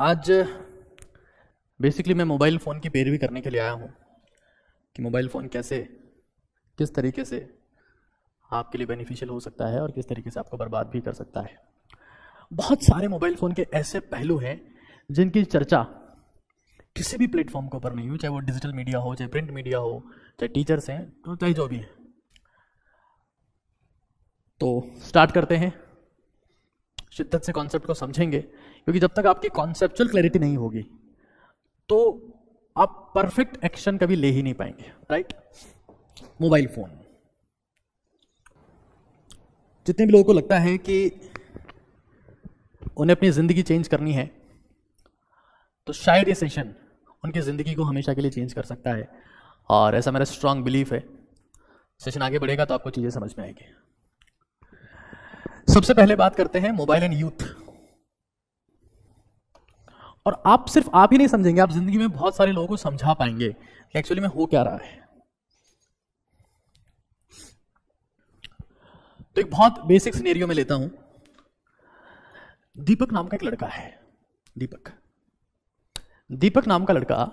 आज बेसिकली मैं mobile phone की पैरवी करने के लिए आया हूँ कि मोबाइल फ़ोन कैसे किस तरीके से आपके लिए बेनिफिशियल हो सकता है और किस तरीके से आपको बर्बाद भी कर सकता है बहुत सारे मोबाइल फ़ोन के ऐसे पहलू हैं जिनकी चर्चा किसी भी प्लेटफॉर्म के ऊपर नहीं हुई चाहे वो डिजिटल मीडिया हो चाहे प्रिंट मीडिया हो चाहे टीचर्स हैं तो चाहे जो भी है तो स्टार्ट करते हैं शिद्दत से कॉन्सेप्ट को समझेंगे क्योंकि जब तक आपकी कॉन्सेप्चुअल क्लैरिटी नहीं होगी तो आप परफेक्ट एक्शन कभी ले ही नहीं पाएंगे राइट मोबाइल फोन जितने भी लोगों को लगता है कि उन्हें अपनी ज़िंदगी चेंज करनी है तो शायद ये सेशन उनकी ज़िंदगी को हमेशा के लिए चेंज कर सकता है और ऐसा मेरा स्ट्रांग बिलीफ है सेशन आगे बढ़ेगा तो आपको चीज़ें समझ में आएगी सबसे पहले बात करते हैं मोबाइल एंड यूथ और आप सिर्फ आप ही नहीं समझेंगे आप जिंदगी में बहुत सारे लोगों को समझा पाएंगे कि एक्चुअली में हो क्या रहा है तो एक बहुत बेसिक सिनेरियो में लेता हूं दीपक नाम का एक लड़का है दीपक दीपक नाम का लड़का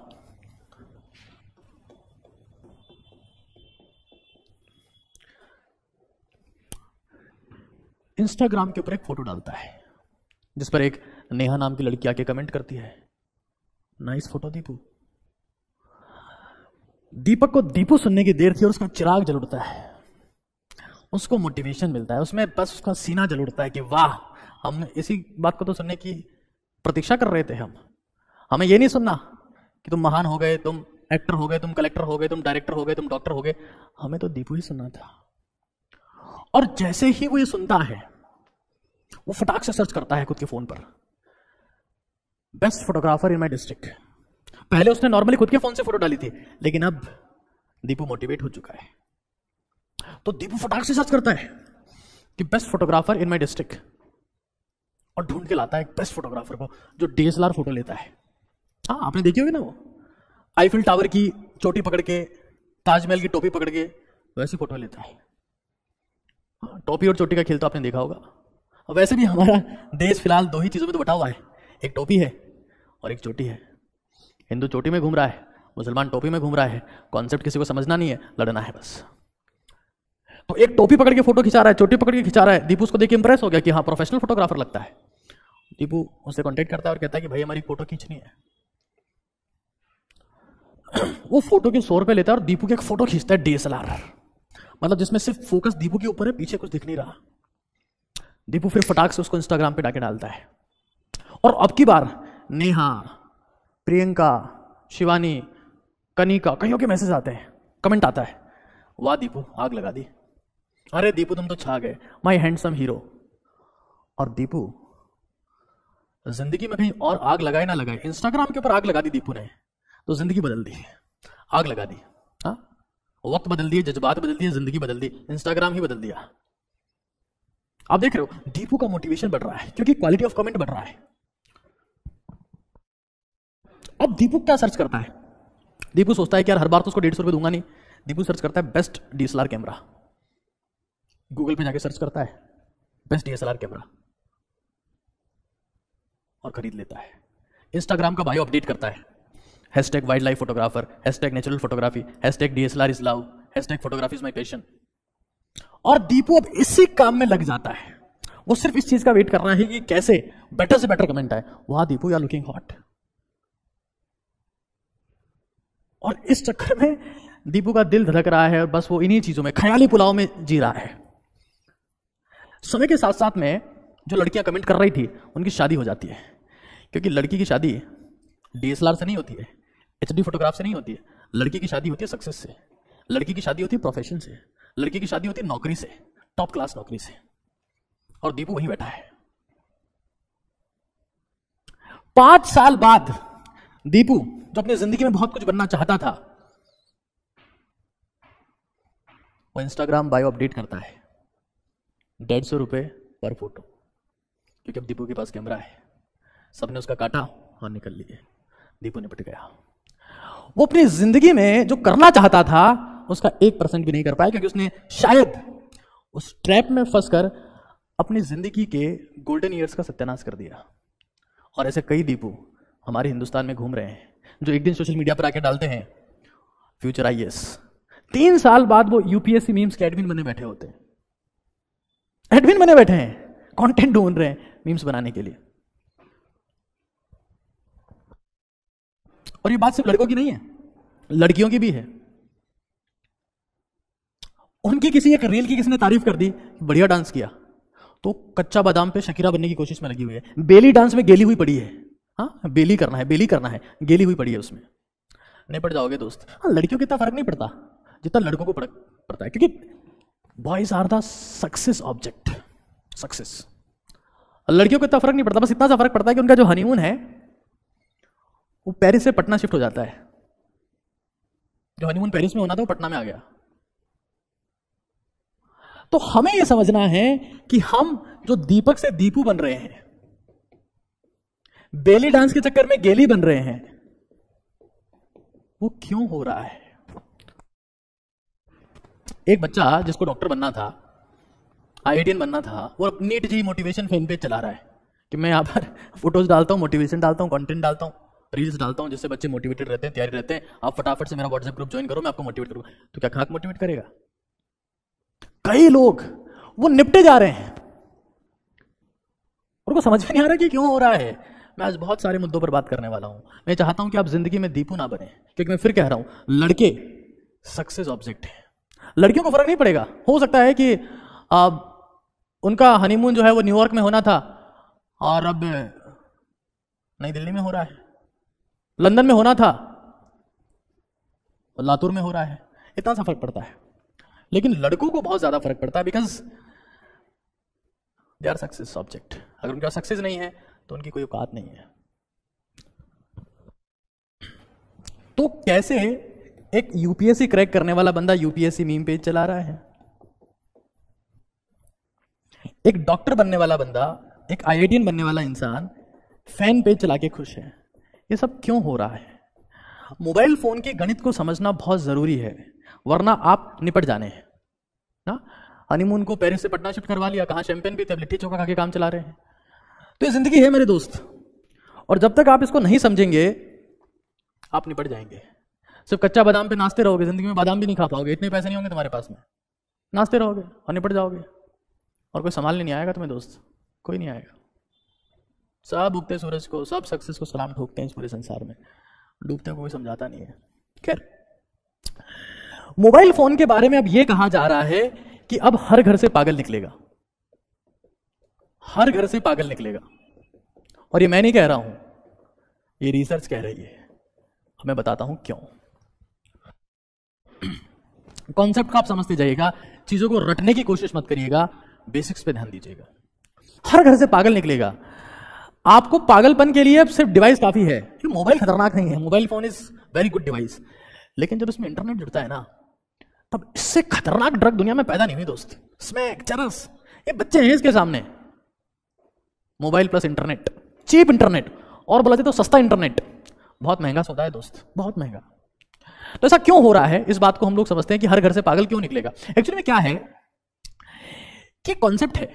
इंस्टाग्राम के ऊपर एक फोटो डालता है जिस पर एक नेहा नाम की लड़की आके कमेंट करती है नाइस फोटो दीपू दीपक को दीपू सुनने की देर थी और उसका चिराग जल उठता है उसको मोटिवेशन मिलता है उसमें बस उसका सीना जल उठता है कि वाह हम इसी बात को तो सुनने की प्रतीक्षा कर रहे थे हम हमें ये नहीं सुनना कि तुम महान हो गए तुम एक्टर हो गए तुम कलेक्टर हो गए तुम डायरेक्टर हो गए तुम डॉक्टर हो गए हमें तो दीपू ही सुनना था और जैसे ही वो ये सुनता है वो फटाक से सर्च करता है खुद के फोन पर best photographer in my district पहले उसने नॉर्मली खुद के फोन से फोटो डाली थी लेकिन अब दीपू मोटिवेट हो चुका है तो दीपू फटाक से सर्च करता है कि best photographer in my district और ढूंढ के लाता है बेस्ट फोटोग्राफर को जो डी फोटो लेता है हाँ आपने देखी होगी ना वो आईफिल टावर की चोटी पकड़ के ताजमहल की टोपी पकड़ के वैसी फोटो लेता है हाँ, टोपी और चोटी का खेल तो आपने देखा होगा वैसे भी हमारा देश फिलहाल दो ही चीज़ों में तो बटा हुआ है एक टोपी है और एक चोटी है हिंदू चोटी में घूम रहा है मुसलमान टोपी में घूम रहा है कॉन्सेप्ट किसी को समझना नहीं है लड़ना है बस तो एक टोपी पकड़ के फोटो खिंचा रहा है चोटी पकड़ के खिंचा रहा है दीपू उसको देख के इंप्रेस हो गया कि हाँ प्रोफेशनल फोटोग्राफर लगता है दीपू उसे कॉन्टेक्ट करता है और कहता है कि भाई हमारी फोटो खींचनी है वो फोटो के सौ रुपये लेता है और दीपू की एक फोटो खींचता है डीएसएलआर मतलब जिसमें सिर्फ फोकस दीपू के ऊपर है पीछे कुछ दिख नहीं रहा दीपू फिर फटाक से उसको इंस्टाग्राम पे डाके डालता है और अब की बार नेहा प्रियंका शिवानी कनिका कईयों के मैसेज आते हैं कमेंट आता है वाह दीपू आग लगा दी अरे दीपू तुम तो छा गए माई हैंडसम हीरो और दीपू जिंदगी में कहीं और आग लगाए ना लगाए इंस्टाग्राम के ऊपर आग लगा दी दीपू ने तो जिंदगी बदल दी आग लगा दी हाँ वक्त बदल दिए जज्बात बदल दिए जिंदगी बदल दी इंस्टाग्राम ही बदल दिया आप देख रहे हो दीपू का मोटिवेशन बढ़ रहा है क्योंकि क्वालिटी ऑफ कमेंट बढ़ रहा है अब दीपू क्या सर्च करता है दीपू सोचता है कि यार हर बार तो उसको डेढ़ सौ रुपये दूंगा नहीं दीपू सर्च करता है बेस्ट डी कैमरा गूगल पे जाके सर्च करता है बेस्ट डी कैमरा और खरीद लेता है इंस्टाग्राम का बायो अपडेट करता है hashtag wildlife photographer hashtag natural photography hashtag D S L R is love hashtag photography is my passion और दीपू अब इसी काम में लग जाता है वो सिर्फ इस चीज का वेट कर रहा है कि कैसे बेटर से बेटर कमेंट आए वाह Deepu you are looking hot और इस चक्कर में दीपू का दिल धड़क रहा है और बस वो इन्हीं चीज़ों में ख्याली पुलाव में जी रहा है समय के साथ साथ में जो लड़कियां कमेंट कर रही थी उनकी शादी हो जाती है क्योंकि लड़की की शादी डी से नहीं होती है एच फोटोग्राफ से नहीं होती है लड़की की शादी होती है सक्सेस से लड़की की शादी होती है प्रोफेशन से लड़की की शादी होती है नौकरी से टॉप क्लास नौकरी से और दीपू वहीं बैठा है पांच साल बाद दीपू जो तो अपनी जिंदगी में बहुत कुछ बनना चाहता था वो इंस्टाग्राम बायो अपडेट करता है डेढ़ सौ रुपये पर फोटो क्योंकि अब दीपू के पास कैमरा है सबने उसका काटा और निकल लिए दीपू निपट गया वो अपनी जिंदगी में जो करना चाहता था उसका एक परसेंट भी नहीं कर पाया क्योंकि उसने शायद उस ट्रैप में फंसकर अपनी जिंदगी के गोल्डन ईयर्स का सत्यानाश कर दिया और ऐसे कई दीपू हमारे हिंदुस्तान में घूम रहे हैं जो एक दिन सोशल मीडिया पर आके डालते हैं फ्यूचर आई एस तीन साल बाद वो यूपीएससी मीम्स के एडमिन बने बैठे होते हैं एडमिन बने बैठे हैं कंटेंट ढूंढ रहे हैं मीम्स बनाने के लिए और ये बात सिर्फ लड़कों की नहीं है लड़कियों की भी है उनकी किसी एक रील की किसी ने तारीफ कर दी बढ़िया डांस किया तो कच्चा बादाम पे शकीरा बनने की कोशिश में लगी हुई है बेली डांस में गेली हुई पड़ी है हाँ बेली करना है बेली करना है गेली हुई पड़ी है उसमें नहीं पड़ जाओगे दोस्त हाँ लड़कियों को इतना फर्क नहीं पड़ता जितना लड़कों को फर्क पड़ता है क्योंकि boys are the success object success लड़कियों को इतना फर्क नहीं पड़ता बस इतना सा फर्क पड़ता है कि उनका जो हनीमून है वो पेरिस से पटना शिफ्ट हो जाता है जो हनीमून पेरिस में होना था वो पटना में आ गया तो हमें यह समझना है कि हम जो दीपक से दीपू बन रहे हैं बेली डांस के चक्कर में गेली बन रहे हैं वो क्यों हो रहा है एक बच्चा जिसको डॉक्टर बनना था आई बनना था वो NEET JEE motivation fan page चला रहा है कि मैं यहाँ पर फोटोज डालता हूँ मोटिवेशन डालता हूँ कंटेंट डालता हूँ रील्स डालता हूँ जिससे बच्चे मोटिवेटेड रहते हैं तैयारी रहते हैं आप फटाफट से मेरा व्हाट्सएप ग्रुप ज्वाइन करो मैं आपको मोटिवेट करूँ तो क्या खाक मोटिवेट करेगा कई लोग वो निपटे जा रहे हैं उनको समझ में नहीं आ रहा कि क्यों हो रहा है मैं आज बहुत सारे मुद्दों पर बात करने वाला हूं मैं चाहता हूं कि आप ज़िंदगी में दीपू ना बने क्योंकि मैं फिर कह रहा हूं लड़के सक्सेस ऑब्जेक्ट है लड़कियों को फ़र्क नहीं पड़ेगा हो सकता है कि आप उनका हनीमून जो है वो न्यूयॉर्क में होना था और अब नई दिल्ली में हो रहा है लंदन में होना था लातूर में हो रहा है इतना सा फर्क पड़ता है लेकिन लड़कों को बहुत ज़्यादा फर्क पड़ता है because they are success object अगर उनका सक्सेस नहीं है तो उनकी कोई औकात नहीं है तो कैसे एक यूपीएससी क्रैक करने वाला बंदा यूपीएससी मीम पेज चला रहा है एक डॉक्टर बनने वाला बंदा एक आई बनने वाला इंसान फैन पेज चला के खुश है ये सब क्यों हो रहा है मोबाइल फोन के गणित को समझना बहुत जरूरी है वरना आप निपट जाने हैं ना हनीमून को पेरिस से पटना शिफ्ट करवा लिया कहाँ चैंपियन भी थे लिट्टी चौका खा के काम चला रहे हैं तो ये जिंदगी है मेरे दोस्त और जब तक आप इसको नहीं समझेंगे आप निपट जाएंगे सिर्फ कच्चा बादाम पे नाचते रहोगे जिंदगी में बादाम भी नहीं खा पाओगे इतने पैसे नहीं होंगे तुम्हारे पास में नाचते रहोगे और निपट जाओगे और कोई संभालने नहीं आएगा तुम्हें दोस्त कोई नहीं आएगा सब उगते सूरज को सब सक्सेस को सलाम ठोकते हैं इस पूरे संसार में डूबते कोई समझाता नहीं है खैर मोबाइल फोन के बारे में अब यह कहा जा रहा है कि अब हर घर से पागल निकलेगा हर घर से पागल निकलेगा और ये मैं नहीं कह रहा हूं ये रिसर्च कह रही है मैं बताता हूं क्यों कॉन्सेप्ट को आप समझते जाइएगा चीजों को रटने की कोशिश मत करिएगा बेसिक्स पे ध्यान दीजिएगा हर घर से पागल निकलेगा आपको पागलपन के लिए सिर्फ डिवाइस काफी है मोबाइल खतरनाक नहीं है mobile phone is very good device लेकिन जब इसमें इंटरनेट जुड़ता है ना तब इससे खतरनाक ड्रग दुनिया में पैदा नहीं हुई दोस्त स्मैक चरस ये बच्चे हैं इसके सामने mobile plus internet cheap internet और बोला तो सस्ता इंटरनेट बहुत महंगा सौदा है दोस्त बहुत महंगा तो ऐसा क्यों हो रहा है इस बात को हम लोग समझते हैं कि हर घर से पागल क्यों निकलेगा एक्चुअली में क्या है कि कॉन्सेप्ट है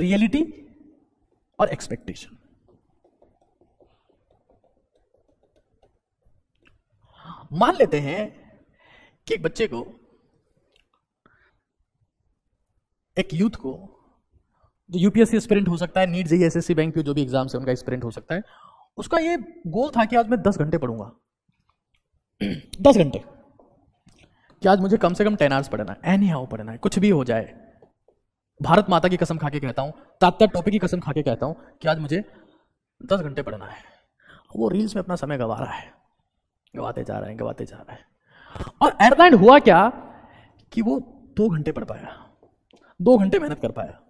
रियलिटी और एक्सपेक्टेशन मान लेते हैं कि एक बच्चे को एक यूथ को जो यूपीएससी स्प्रिंट हो सकता है नीट जी एस बैंक के जो भी एग्जाम्स है उनका स्प्रिंट हो सकता है उसका ये गोल था कि आज मैं दस घंटे पढ़ूंगा दस घंटे कि आज मुझे कम से कम टेन आवर्स पढ़ना है एनी हाउ पढ़ना है कुछ भी हो जाए भारत माता की कसम खा के कहता हूँ तात्या टॉपिक की कसम खा के कहता हूँ कि आज मुझे दस घंटे पढ़ना है वो रील्स में अपना समय गंवा रहा है गवाते जा रहे हैं गवाते जा रहे हैं और एट द एंड हुआ क्या कि वो दो घंटे पढ़ पाया दो घंटे मेहनत कर पाया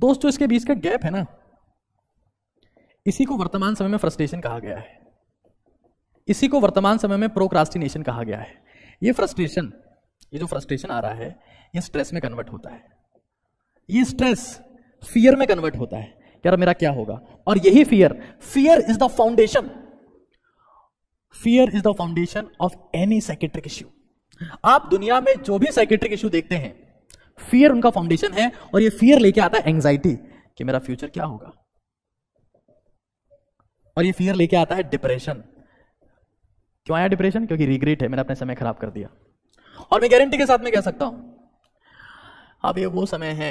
दोस्तों इसके बीच का गैप है ना इसी को वर्तमान समय में फ्रस्ट्रेशन कहा गया है इसी को वर्तमान समय में प्रोक्रास्टिनेशन कहा गया है ये फ्रस्ट्रेशन ये जो फ्रस्ट्रेशन आ रहा है ये स्ट्रेस में कन्वर्ट होता है ये स्ट्रेस फियर में कन्वर्ट होता है यार मेरा क्या होगा और यही fear fear is the foundation fear is the foundation of any psychiatric issue आप दुनिया में जो भी साइकेट्रिक इश्यू देखते हैं फियर उनका फाउंडेशन है और ये फियर लेके आता है एंग्जाइटी कि मेरा फ्यूचर क्या होगा और ये फियर लेके आता है डिप्रेशन क्यों आया डिप्रेशन क्योंकि रिग्रेट है मैंने अपने समय खराब कर दिया और मैं गारंटी के साथ में कह सकता हूं अब ये वो समय है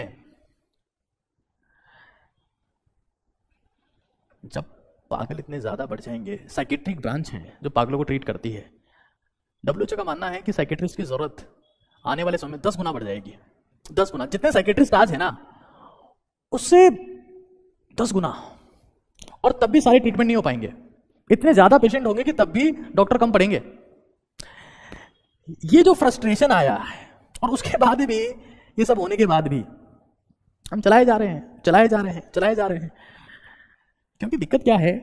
जब पागल इतने ज़्यादा बढ़ जाएंगे साइकेट्रिक ब्रांच है जो पागलों को ट्रीट करती है डब्ल्यूचो का मानना है कि साइकेट्रिस्ट की ज़रूरत आने वाले समय में दस गुना बढ़ जाएगी दस गुना जितने सेक्रेटरी आज है ना उससे दस गुना और तब भी सारे ट्रीटमेंट नहीं हो पाएंगे इतने ज्यादा पेशेंट होंगे कि तब भी डॉक्टर कम पड़ेंगे ये जो फ्रस्ट्रेशन आया है और उसके बाद भी ये सब होने के बाद भी हम चलाए जा रहे हैं चलाए जा रहे हैं चलाए जा रहे हैं क्योंकि दिक्कत क्या है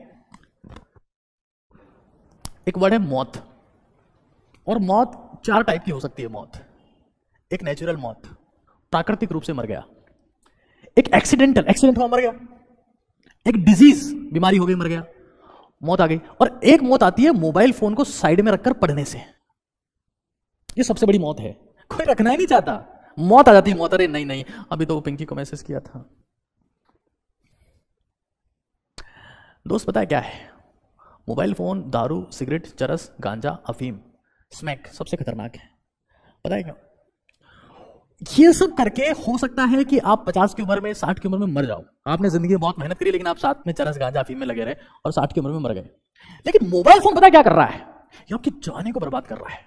एक वर्ड है मौत और मौत चार टाइप की हो सकती है मौत एक नेचुरल मौत प्राकृतिक रूप से मर गया एक एक्सीडेंटल एक्सीडेंट हुआ मर गया एक डिजीज बीमारी हो गई मर गया मौत आ गई और एक मौत आती है मोबाइल फोन को साइड में रखकर पढ़ने से ये सबसे बड़ी मौत है कोई रखना ही नहीं चाहता मौत आ जाती है मौत अरे नहीं नहीं अभी तो पिंकी को मैसेज किया था दोस्त पता है क्या है मोबाइल फोन दारू सिगरेट चरस गांजा अफीम स्मैक सबसे खतरनाक है पता है क्या ये सब करके हो सकता है कि आप 50 की उम्र में 60 की उम्र में मर जाओ आपने जिंदगी में बहुत मेहनत करी लेकिन आप साथ में चरस गांजा फीम में लगे रहे और 60 की उम्र में मर गए लेकिन मोबाइल फोन पता क्या कर रहा है ये आपकी जाने को बर्बाद कर रहा है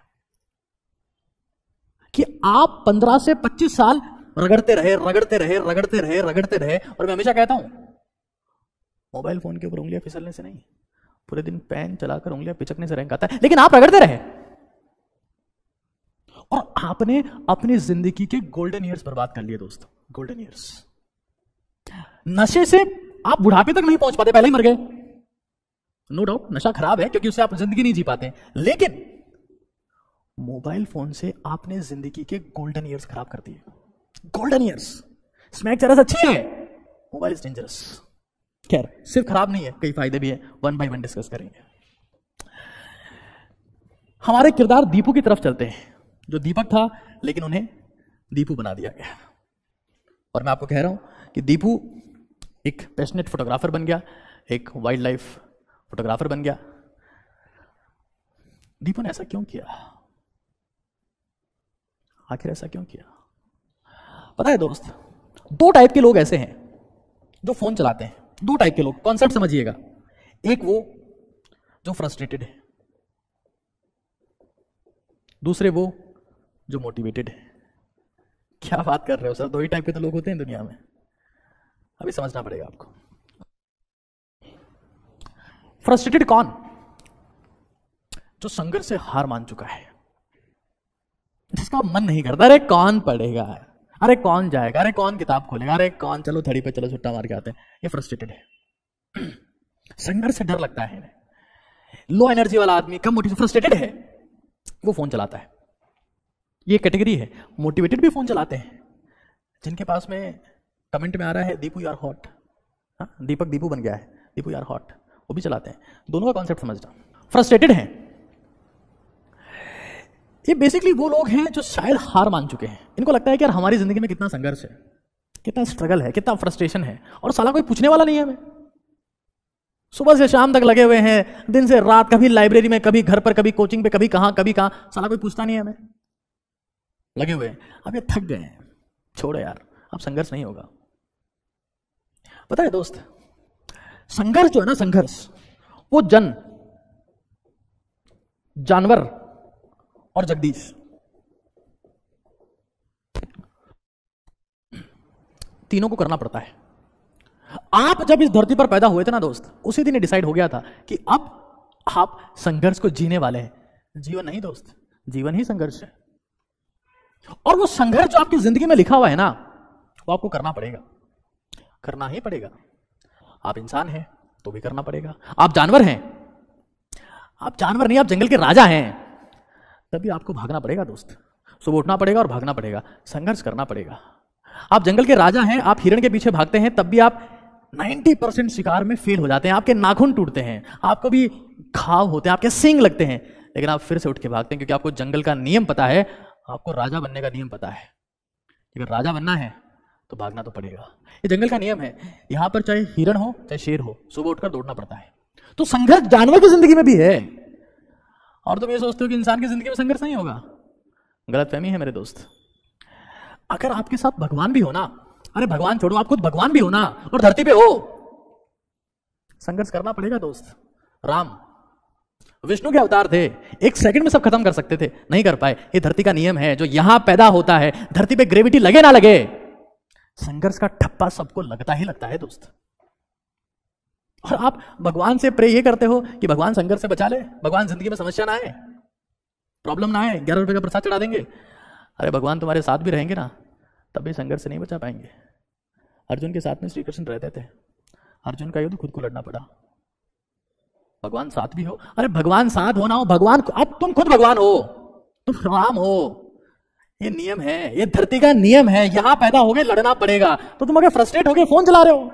कि आप 15 से 25 साल रगड़ते रहे रगड़ते रहे रगड़ते रहे रगड़ते रहे और मैं हमेशा कहता हूं मोबाइल फोन के ऊपर उंगलियां फिसलने से नहीं पूरे दिन पेन चलाकर उंगलियां पिचकने से रैंक आता है लेकिन आप रगड़ते रहे और आपने अपनी जिंदगी के गोल्डन ईयर्स बर्बाद कर लिए दोस्तों गोल्डन ईयर्स नशे से आप बुढ़ापे तक नहीं पहुंच पाते पहले ही मर गए नो डाउट नशा खराब है क्योंकि उसे आप जिंदगी नहीं जी पाते लेकिन मोबाइल फोन से आपने जिंदगी के गोल्डन ईयर्स खराब कर दिए गोल्डन ईयर्स स्मैक चरस अच्छी है मोबाइल इज डेंजरस खैर सिर्फ खराब नहीं है कई फायदे भी है वन बाय वन डिस्कस करेंगे हमारे किरदार दीपू की तरफ चलते हैं जो दीपक था लेकिन उन्हें दीपू बना दिया गया और मैं आपको कह रहा हूं कि दीपू एक पैशनेट फोटोग्राफर बन गया एक वाइल्ड लाइफ फोटोग्राफर बन गया दीपू ने ऐसा क्यों किया आखिर ऐसा क्यों किया पता है दोस्त दो टाइप के लोग ऐसे हैं जो फोन चलाते हैं दो टाइप के लोग कॉन्सेप्ट समझिएगा एक वो जो फ्रस्ट्रेटेड है दूसरे वो जो मोटिवेटेड है क्या बात कर रहे हो सर दो ही टाइप के तो लोग होते हैं दुनिया में अभी समझना पड़ेगा आपको फ्रस्ट्रेटेड कौन जो संघर्ष से हार मान चुका है जिसका मन नहीं करता अरे कौन पढ़ेगा अरे कौन जाएगा अरे कौन किताब खोलेगा अरे कौन चलो थड़ी पे चलो छुट्टा मार के आते हैं ये फ्रस्ट्रेटेड है संघर्ष से डर लगता है लो एनर्जी वाला आदमी कम मोटिवेशन फ्रस्ट्रेटेड है वो फोन चलाता है ये कैटेगरी है मोटिवेटेड भी फ़ोन चलाते हैं जिनके पास में कमेंट में आ रहा है दीपू यार हॉट हाँ दीपक दीपू बन गया है दीपू यार हॉट वो भी चलाते हैं दोनों का कॉन्सेप्ट समझना फ्रस्ट्रेटेड हैं ये बेसिकली वो लोग हैं जो शायद हार मान चुके हैं इनको लगता है कि यार हमारी ज़िंदगी में कितना संघर्ष है कितना स्ट्रगल है कितना फ्रस्ट्रेशन है और साला कोई पूछने वाला नहीं है हमें सुबह से शाम तक लगे हुए हैं दिन से रात कभी लाइब्रेरी में कभी घर पर कभी कोचिंग पे कभी कहाँ कभी कहाँ साला कोई पूछता नहीं है हमें लगे हुए हैं ये थक गए हैं छोड़ो यार अब संघर्ष नहीं होगा पता है दोस्त संघर्ष जो है ना संघर्ष वो जन जानवर और जगदीश तीनों को करना पड़ता है आप जब इस धरती पर पैदा हुए थे ना दोस्त उसी दिन डिसाइड हो गया था कि अब आप संघर्ष को जीने वाले हैं जीवन नहीं दोस्त जीवन ही संघर्ष है और वो संघर्ष जो आपकी जिंदगी में लिखा हुआ है ना वो आपको करना पड़ेगा करना ही पड़ेगा आप इंसान हैं तो भी करना पड़ेगा आप जानवर हैं आप जानवर नहीं आप जंगल के राजा हैं तभी आपको भागना पड़ेगा दोस्त सुबह उठना पड़ेगा और भागना पड़ेगा संघर्ष करना पड़ेगा आप जंगल के राजा हैं आप हिरण के पीछे भागते हैं तब भी आप 90 परसेंट शिकार में फेल हो जाते हैं आपके नाखून टूटते हैं आपको भी घाव होते हैं आपके सिंग लगते हैं लेकिन आप फिर से उठ के भागते हैं क्योंकि आपको जंगल का नियम पता है आपको राजा बनने का नियम पता है अगर राजा बनना है तो भागना तो पड़ेगा ये जंगल का नियम है यहां पर चाहे हिरण हो चाहे शेर हो सुबह उठकर दौड़ना पड़ता है तो संघर्ष जानवर की जिंदगी में भी है और तुम ये सोचते हो कि इंसान की जिंदगी में संघर्ष नहीं होगा गलत फहमी है मेरे दोस्त अगर आपके साथ भगवान भी हो ना अरे भगवान छोड़ो आप खुद भगवान भी हो ना और धरती पे हो संघर्ष करना पड़ेगा दोस्त राम विष्णु के अवतार थे एक सेकंड में सब खत्म कर सकते थे नहीं कर पाए ये धरती का नियम है जो यहां पैदा होता है धरती पे ग्रेविटी लगे ना लगे संघर्ष का ठप्पा सबको लगता ही लगता है दोस्त और आप भगवान से प्रे ये करते हो कि भगवान संघर्ष से बचा ले भगवान जिंदगी में समस्या ना आए प्रॉब्लम ना आए ग्यारह रुपए का प्रसाद चढ़ा देंगे अरे भगवान तुम्हारे साथ भी रहेंगे ना तब संघर्ष से नहीं बचा पाएंगे अर्जुन के साथ में श्री कृष्ण रहते थे अर्जुन का युद्ध खुद को लड़ना पड़ा भगवान साथ भी हो अरे भगवान साथ होना हो भगवान अब तुम खुद भगवान हो तुम राम हो ये नियम है ये धरती का नियम है यहां पैदा हो गए लड़ना पड़ेगा तो तुम अगर फ्रस्ट्रेट हो गए फोन चला रहे हो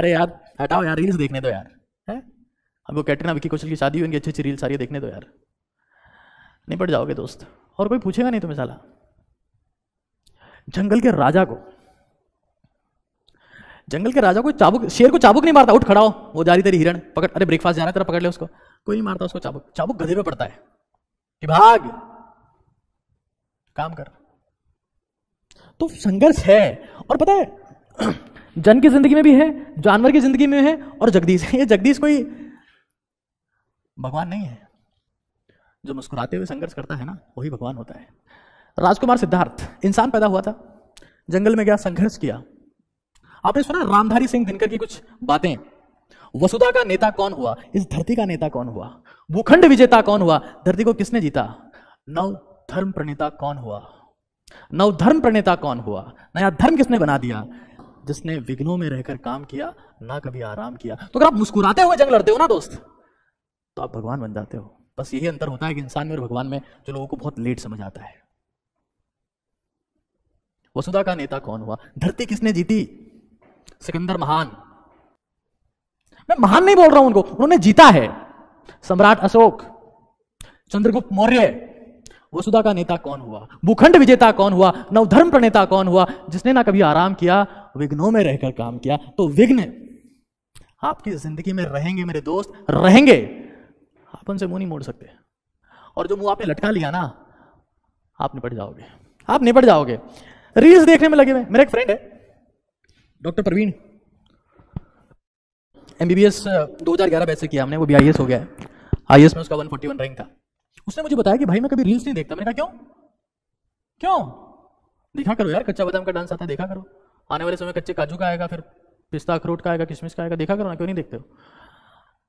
अरे यार हटाओ यार रील्स देखने दो यार है अब वो कैटरीना विकी कौशल की शादी हुई उनकी अच्छी अच्छी रील्स आ रही देखने दो यार निपट जाओगे दोस्त और कोई पूछेगा नहीं तुम्हें साला जंगल के राजा को जंगल के राजा को चाबुक शेर को चाबुक नहीं मारता उठ खड़ा हो वो जा रही तेरी हिरण पकड़ अरे ब्रेकफास्ट जाना है तेरा पकड़ ले उसको कोई नहीं मारता उसको चाबुक चाबुक गधे पे पड़ता है कि भाग काम कर तो संघर्ष है और पता है जन की जिंदगी में भी है जानवर की जिंदगी में है और जगदीश ये जगदीश कोई भगवान नहीं है जो मुस्कुराते हुए संघर्ष करता है ना वही भगवान होता है राजकुमार सिद्धार्थ इंसान पैदा हुआ था जंगल में गया संघर्ष किया आपने सुना रामधारी सिंह दिनकर की कुछ बातें वसुधा का नेता कौन हुआ इस धरती का नेता कौन हुआ भूखंड विजेता कौन हुआ धरती को किसने जीता नव धर्म प्रणेता कौन हुआ नव धर्म प्रणेता कौन हुआ नया धर्म किसने बना दिया जिसने विघ्नों में रहकर काम किया ना कभी आराम किया तो अगर आप मुस्कुराते हुए जंग लड़ते हो ना दोस्त तो आप भगवान बन जाते हो बस यही अंतर होता है कि इंसान में और भगवान में जो लोगों को बहुत लेट समझ आता है वसुधा का नेता कौन हुआ धरती किसने जीती सिकंदर महान मैं महान नहीं बोल रहा हूं उनको उन्होंने जीता है सम्राट अशोक चंद्रगुप्त मौर्य वसुधा का नेता कौन हुआ भूखंड विजेता कौन हुआ नवधर्म प्रणेता कौन हुआ जिसने ना कभी आराम किया विघ्नों में रहकर काम किया तो विघ्न आपकी जिंदगी में रहेंगे मेरे दोस्त रहेंगे आप उनसे मुंह नहीं मोड़ सकते और जो मुंह आपने लटका लिया ना आप निपट जाओगे आप निपट जाओगे रील्स देखने में लगे हुए मेरा एक फ्रेंड है doctor Praveen M B B S दो हज़ार ग्यारह बैसे किया हमने वो भी आई एस हो गया है आई एस में उसका वन फोर्टी वन रैंक था उसने मुझे बताया कि भाई मैं कभी रील्स नहीं देखता मैंने कहा क्यों क्यों देखा करो यार कच्चा बादाम का डांस आता है देखा करो आने वाले समय कच्चे काजू का आएगा फिर पिस्ता अखरोट का आएगा किशमिश का आएगा देखा करो ना क्यों नहीं देखते हो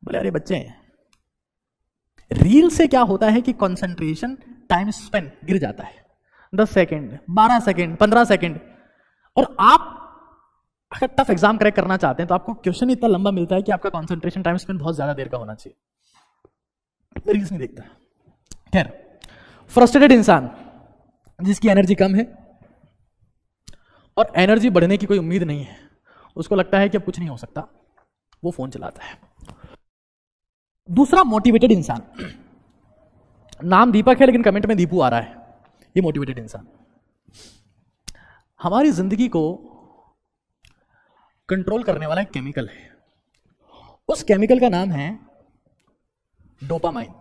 बोले अरे बच्चे रील से क्या होता है कि कॉन्सेंट्रेशन टाइम स्पेंड गिर जाता है दस सेकेंड बारह सेकेंड पंद्रह सेकेंड और आप अगर टफ एग्जाम क्रैक करना चाहते हैं तो आपको क्वेश्चन इतना लंबा मिलता है कि आपका कॉन्सेंट्रेशन टाइम स्पेंड बहुत ज्यादा देर का होना चाहिए रील्स नहीं देखता खैर फ्रस्ट्रेटेड इंसान जिसकी एनर्जी कम है और एनर्जी बढ़ने की कोई उम्मीद नहीं है उसको लगता है कि अब कुछ नहीं हो सकता वो फोन चलाता है दूसरा मोटिवेटेड इंसान नाम दीपक है लेकिन कमेंट में दीपू आ रहा है ये मोटिवेटेड इंसान हमारी जिंदगी को कंट्रोल करने वाला एक केमिकल है उस केमिकल का नाम है dopamine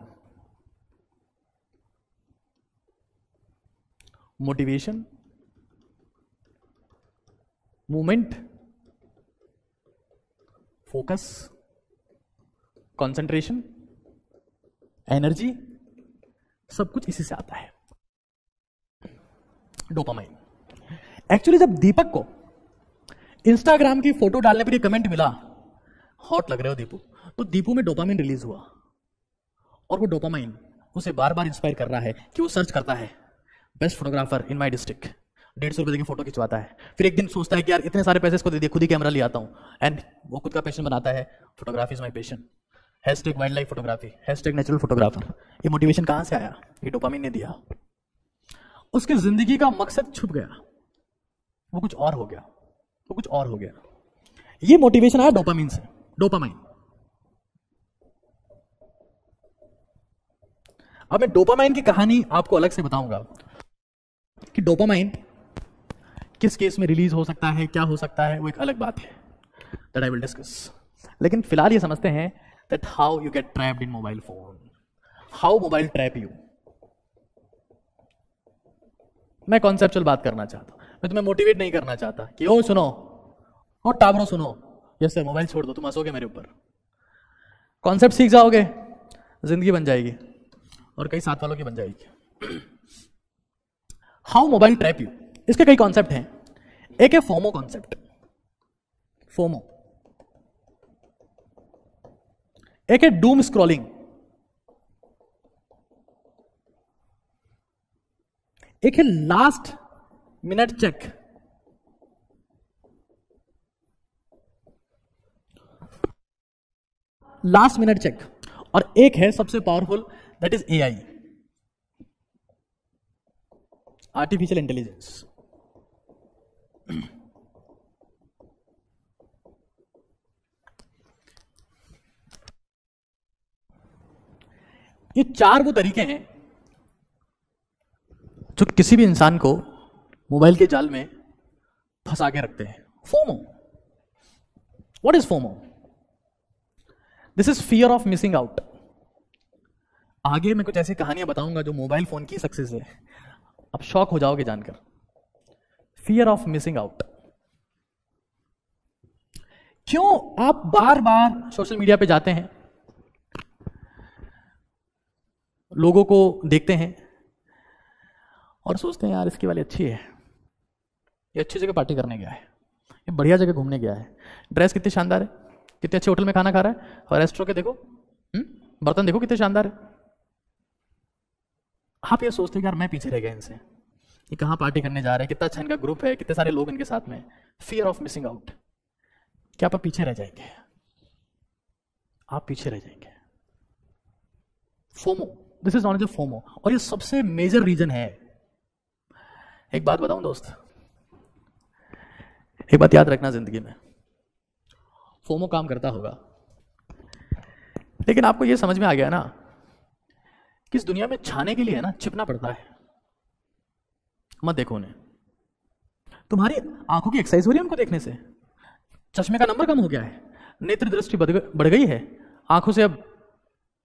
motivation movement focus concentration energy सब कुछ इसी से आता है डोपामाइन एक्चुअली जब दीपक को इंस्टाग्राम की फोटो डालने पर कमेंट मिला हॉट लग रहे हो दीपू तो दीपू में डोपामाइन रिलीज हुआ और वो डोपामाइन उसे बार बार इंस्पायर कर रहा है कि वो सर्च करता है best photographer in my district डेढ़ सौ रुपये देखिए फोटो खिंचवाता है फिर एक दिन सोचता है कि यार इतने सारे पैसे इसको दे दिए खुद ही कैमरा ले आता हूँ एंड वो खुद का पैशन बनाता है photography is my passion hashtag wildlife photography hashtag natural photographer ये मोटिवेशन कहाँ से आया ये डोपामिन ने दिया उसकी जिंदगी का मकसद छुप गया वो कुछ और हो गया तो कुछ और हो गया ये मोटिवेशन आया डोपामीन से डोपामाइन अब मैं डोपामाइन की कहानी आपको अलग से बताऊंगा कि डोपामाइन किस केस में रिलीज हो सकता है क्या हो सकता है वो एक अलग बात है दैट आई विल डिस्कस लेकिन फिलहाल ये समझते हैं that how you get trapped in mobile phone how mobile trap you मैं कॉन्सेप्चुअल बात करना चाहता हूं मैं तुम्हें मोटिवेट नहीं करना चाहता कि ओ सुनो ओ टावरों सुनो यस सर मोबाइल छोड़ दो तुम हंसोगे मेरे ऊपर कॉन्सेप्ट सीख जाओगे जिंदगी बन जाएगी और कई साथ वालों की बन जाएगी हाउ मोबाइल ट्रैप यू इसके कई कॉन्सेप्ट हैं एक है फोमो कॉन्सेप्ट फोमो एक है डूम स्क्रॉलिंग एक है last minute check last minute check और एक है सबसे powerful that is AI artificial intelligence ये चार वो तरीके हैं जो किसी भी इंसान को मोबाइल के जाल में फंसा के रखते हैं FOMO what is FOMO this is fear of missing out आगे मैं कुछ ऐसी कहानियां बताऊंगा जो मोबाइल फोन की सक्सेस है आप शॉक हो जाओगे जानकर फियर ऑफ मिसिंग आउट क्यों आप बार बार सोशल मीडिया पे जाते हैं लोगों को देखते हैं और सोचते हैं यार इसकी वाली अच्छी है ये अच्छी जगह पार्टी करने गया है ये बढ़िया जगह घूमने गया है ड्रेस कितनी शानदार है कितने अच्छे होटल में खाना खा रहा है और रेस्टोरेंट के देखो हुँ? हम्म? बर्तन देखो कितने शानदार है आप ये सोचते यार मैं पीछे रह गया इनसे ये कहाँ पार्टी करने जा रहे हैं कितना अच्छा इनका ग्रुप है कितने सारे लोग इनके साथ में फियर ऑफ मिसिंग आउट क्या आप पीछे रह जाएंगे आप पीछे रह जाएंगे FOMO this is not FOMO और ये सबसे मेजर रीजन है एक बात बताऊं दोस्त एक बात याद रखना ज़िंदगी में फोमो काम करता होगा लेकिन आपको यह समझ में आ गया ना कि इस दुनिया में छाने के लिए ना छिपना पड़ता है मत देखो उन्हें तुम्हारी आंखों की एक्सरसाइज हो रही है उनको देखने से चश्मे का नंबर कम हो गया है नेत्र दृष्टि बढ़ गई है आंखों से अब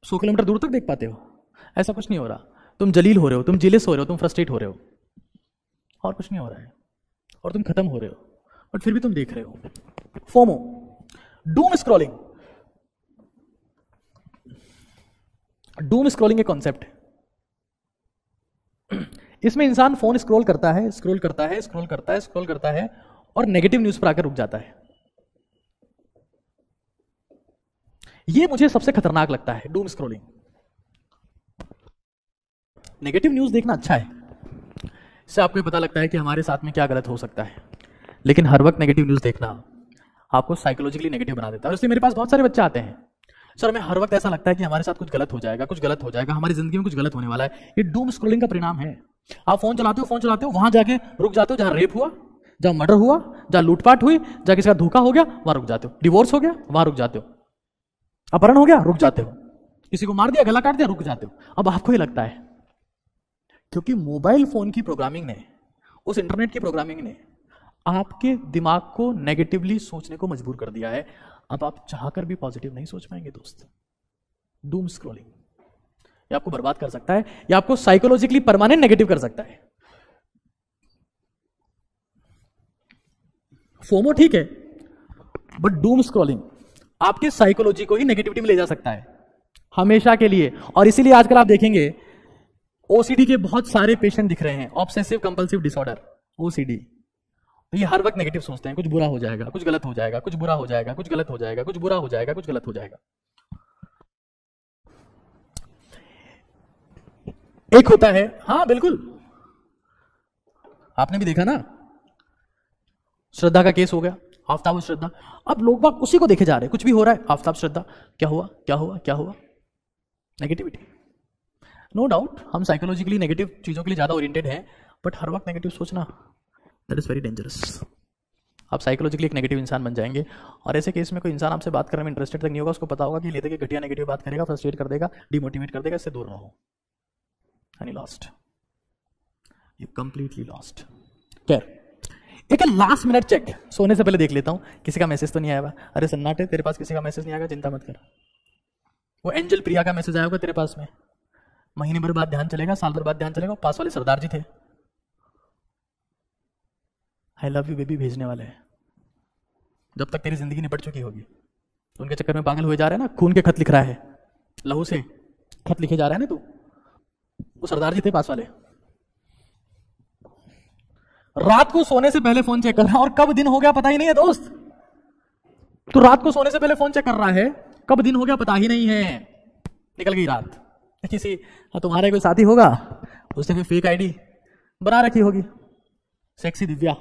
सौ किलोमीटर दूर तक देख पाते हो ऐसा कुछ नहीं हो रहा तुम जलील हो रहे हो तुम जिलिस हो रहे हो तुम फ्रस्ट्रेट हो रहे हो और कुछ नहीं हो रहा है और तुम खत्म हो रहे हो बट फिर भी तुम देख रहे हो FOMO doom scrolling doom scrolling एक कॉन्सेप्ट है इसमें इंसान फोन स्क्रॉल करता है स्क्रॉल करता है स्क्रॉल करता है स्क्रॉल करता है और नेगेटिव न्यूज पर आकर रुक जाता है ये मुझे सबसे खतरनाक लगता है डूम स्क्रॉलिंग नेगेटिव न्यूज देखना अच्छा है इससे आपको पता लगता है कि हमारे साथ में क्या गलत हो सकता है लेकिन हर वक्त नेगेटिव न्यूज़ देखना आपको साइकोलॉजिकली नेगेटिव बना देता है और इसलिए मेरे पास बहुत सारे बच्चे आते हैं सर हमें हर वक्त ऐसा लगता है कि हमारे साथ कुछ गलत हो जाएगा कुछ गलत हो जाएगा हमारी जिंदगी में कुछ गलत होने वाला है ये डूम स्क्रोलिंग का परिणाम है आप फोन चलाते हो फोन चलाते हो वहां जाके रुक जाते हो जहां रेप हुआ जहां मर्डर हुआ जहां लूटपाट हुई जहां किसी का धोखा हो गया वहां रुक जाते हो डिवोर्स हो गया वहां रुक जाते हो अपहरण हो गया रुक जाते हो किसी को मार दिया गला काट दिया रुक जाते हो अब आपको ही लगता है क्योंकि मोबाइल फोन की प्रोग्रामिंग ने उस इंटरनेट की प्रोग्रामिंग ने आपके दिमाग को नेगेटिवली सोचने को मजबूर कर दिया है अब आप चाहकर भी पॉजिटिव नहीं सोच पाएंगे दोस्त डूम स्क्रोलिंग ये आपको बर्बाद कर सकता है या आपको साइकोलॉजिकली परमानेंट नेगेटिव कर सकता है फोमो ठीक है बट डूम स्क्रोलिंग आपके साइकोलॉजी को ही नेगेटिविटी में ले जा सकता है हमेशा के लिए और इसीलिए आजकल आप देखेंगे ओसीडी के बहुत सारे पेशेंट दिख रहे हैं ऑब्सेसिव कंपल्सिव डिसऑर्डर ओसीडी तो ये हर वक्त नेगेटिव सोचते हैं कुछ बुरा हो जाएगा कुछ गलत हो जाएगा कुछ बुरा हो जाएगा कुछ गलत हो जाएगा कुछ बुरा हो जाएगा कुछ गलत हो जाएगा एक होता है हाँ बिल्कुल आपने भी देखा ना श्रद्धा का केस हो गया आफ्ताब और श्रद्धा अब लोग बाग उसी को देखे जा रहे हैं कुछ भी हो रहा है आफ्ताब श्रद्धा क्या हुआ क्या हुआ क्या हुआ नेगेटिविटी नो डाउट हम साइकोलॉजिकली नेगेटिव चीज़ों के लिए ज़्यादा ओरिएंटेड हैं बट हर वक्त नेगेटिव सोचना दैट इज़ वेरी डेंजरस आप साइकोलॉजिकली एक नेगेटिव इंसान बन जाएंगे और ऐसे केस में कोई इंसान आपसे बात करने में इंटरेस्टेड तक नहीं होगा उसको पता होगा कि लेते के घटिया नेगेटिव बात करेगा फ्रस्ट्रेट कर देगा डिमोटिवेट कर देगा इससे दूर रहो any lost you completely lost care एक लास्ट मिनट चेक सोने से पहले देख लेता हूँ किसी का मैसेज तो नहीं आया अरे सन्नाटे तेरे पास किसी का मैसेज नहीं आएगा चिंता मत कर वो एंजल प्रिया का मैसेज आया होगा तेरे पास में महीने भर बाद ध्यान चलेगा साल भर बाद ध्यान चलेगा पास वाले सरदार जी थे आई लव यू बेबी भेजने वाले हैं जब तक तेरी ज़िंदगी निपट चुकी होगी तो उनके चक्कर में पागल हुए जा रहे हैं ना खून के खत लिख रहा है लहू से खत लिखे जा रहे हैं ना तू वो सरदार जी थे पास वाले रात को सोने से पहले फोन चेक कर रहा है और कब दिन हो गया पता ही नहीं है दोस्त तो रात को सोने से पहले फोन चेक कर रहा है कब दिन हो गया पता ही नहीं है निकल गई रात किसी हाँ, तुम्हारे कोई साथी होगा उसने कोई फेक आईडी बना रखी होगी सेक्सी दिव्या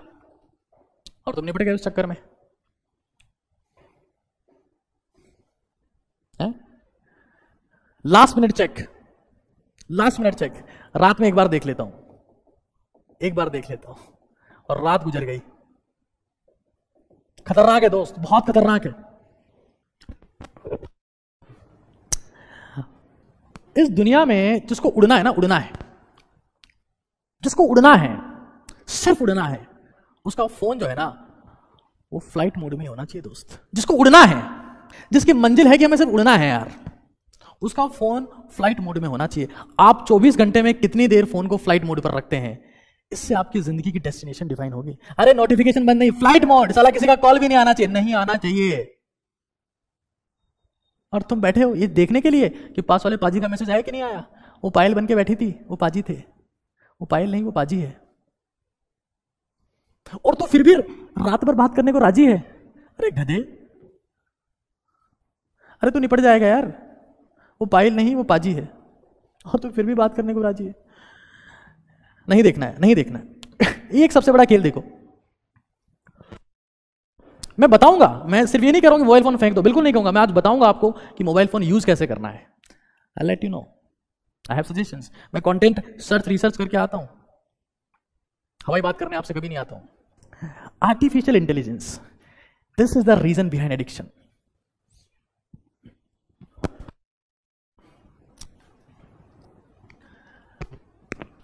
और तुम निपट गए उस चक्कर में last minute check last minute check रात में एक बार देख लेता हूं एक बार देख लेता हूं और रात गुजर गई खतरनाक है दोस्त बहुत खतरनाक है इस दुनिया में जिसको उड़ना है ना उड़ना है जिसको उड़ना है सिर्फ उड़ना है उसका फ़ोन जो है ना वो फ्लाइट मोड में होना चाहिए दोस्त जिसको उड़ना है जिसकी मंजिल है कि हमें सिर्फ उड़ना है यार उसका फ़ोन फ्लाइट मोड में होना चाहिए आप 24 घंटे में कितनी देर फ़ोन को फ्लाइट मोड पर रखते हैं इससे आपकी ज़िंदगी की डेस्टिनेशन डिफाइन होगी अरे नोटिफिकेशन बंद नहीं फ्लाइट मोड साला किसी का कॉल भी नहीं आना चाहिए नहीं आना चाहिए और तुम बैठे हो ये देखने के लिए कि पास वाले पाजी का मैसेज आया कि नहीं आया वो पायल बन के बैठी थी वो पाजी थे वो पायल नहीं वो पाजी है और तू तो फिर भी रात भर बात करने को राजी है अरे गधे अरे तू निपट जाएगा यार वो पायल नहीं वो पाजी है और तू फिर भी बात करने को राजी है नहीं देखना है नहीं देखना है ये एक सबसे बड़ा खेल देखो मैं बताऊंगा मैं सिर्फ ये नहीं कह रहा मोबाइल फोन फेंक दो बिल्कुल नहीं कहूंगा मैं आज बताऊंगा आपको कि मोबाइल फोन यूज कैसे करना है I let you know I have suggestions मैं कंटेंट सर्च रिसर्च करके आता हूं हवाई बात करने आपसे कभी नहीं आता हूं artificial intelligence. This is the reason behind addiction.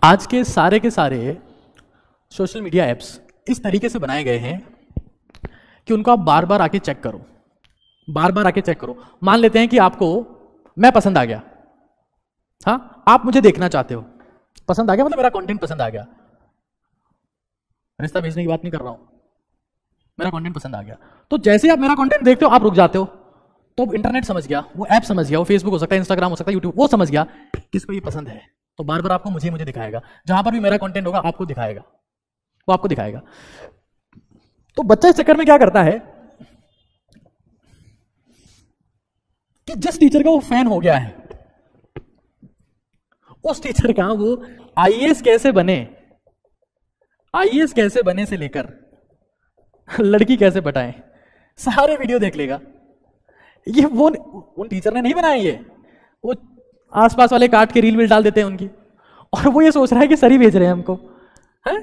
आज के सारे के सारे सोशल मीडिया एप्स इस तरीके से बनाए गए हैं कि उनको आप बार बार आके चेक करो बार बार आके चेक करो मान लेते हैं कि आपको मैं पसंद आ गया हाँ आप मुझे देखना चाहते हो पसंद आ गया मतलब मेरा कंटेंट पसंद आ गया रिश्ता भेजने की बात नहीं कर रहा हूं मेरा कंटेंट पसंद आ गया तो जैसे आप मेरा कंटेंट देखते हो आप रुक जाते हो तो इंटरनेट समझ गया वो ऐप समझ गया वो फेसबुक हो सकता है इंस्टाग्राम हो सकता है यूट्यूब वो समझ गया किसको ये पसंद है तो बार बार आपको मुझे मुझे दिखाएगा जहां पर भी मेरा कंटेंट होगा आपको दिखाएगा वो आपको दिखाएगा तो बच्चा इस चक्कर में क्या करता है कि जिस टीचर का वो फैन हो गया है उस टीचर का वो आईएएस कैसे बने आईएएस कैसे बने से लेकर लड़की कैसे बटाए सारे वीडियो देख लेगा ये वो उन टीचर ने नहीं बनाए ये वो आसपास वाले काट के रील वील डाल देते हैं उनकी और वो ये सोच रहा है कि सर ही भेज रहे हैं हमको है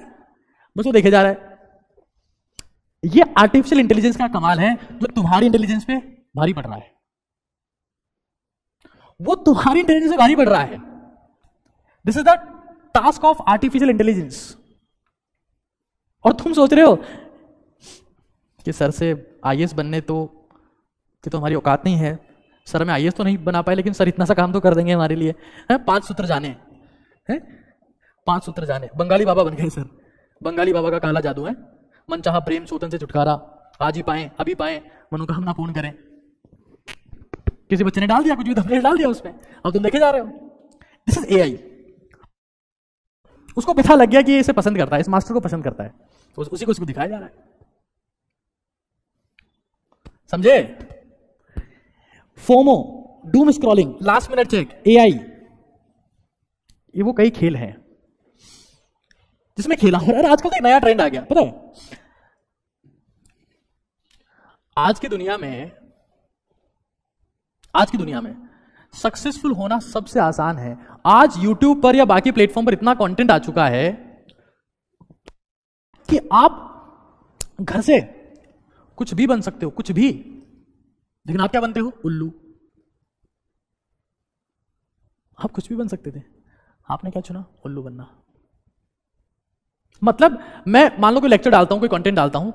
वो देखे जा रहा है ये आर्टिफिशियल इंटेलिजेंस का कमाल है जो मतलब तुम्हारी इंटेलिजेंस पे भारी पड़ रहा है वो तुम्हारी इंटेलिजेंस पे भारी पड़ रहा है this is the task of artificial intelligence और तुम सोच रहे हो कि सर से आई बनने तो कि तो हमारी औकात नहीं है सर हमें आई तो नहीं बना पाए लेकिन सर इतना सा काम तो कर देंगे हमारे लिए है पाँच सूत्र जाने है पांच सूत्र जाने बंगाली बाबा बन गए सर बंगाली बाबा का काला जादू है मन चाह प्रेम शोधन से छुटकारा आज ही पाए अभी पाए मनोकामना पूर्ण करें किसी बच्चे ने डाल दिया कुछ भी हमने डाल दिया उसमें अब तुम देखे जा रहे हो दिस इज ए उसको पता लग गया कि इसे पसंद करता है इस मास्टर को पसंद करता है तो उसी को उसको दिखाया जा रहा है समझे FOMO doom scrolling last minute check AI ये वो कई खेल हैं जिसमें खेला हो रहा है आजकल तो एक नया ट्रेंड आ गया पता है आज की दुनिया में आज की दुनिया में सक्सेसफुल होना सबसे आसान है आज यूट्यूब पर या बाकी प्लेटफॉर्म पर इतना कंटेंट आ चुका है कि आप घर से कुछ भी बन सकते हो कुछ भी लेकिन आप क्या बनते हो उल्लू आप कुछ भी बन सकते थे आपने क्या चुना उल्लू बनना मतलब मैं मान लो कोई लेक्चर डालता हूं कोई कंटेंट डालता हूं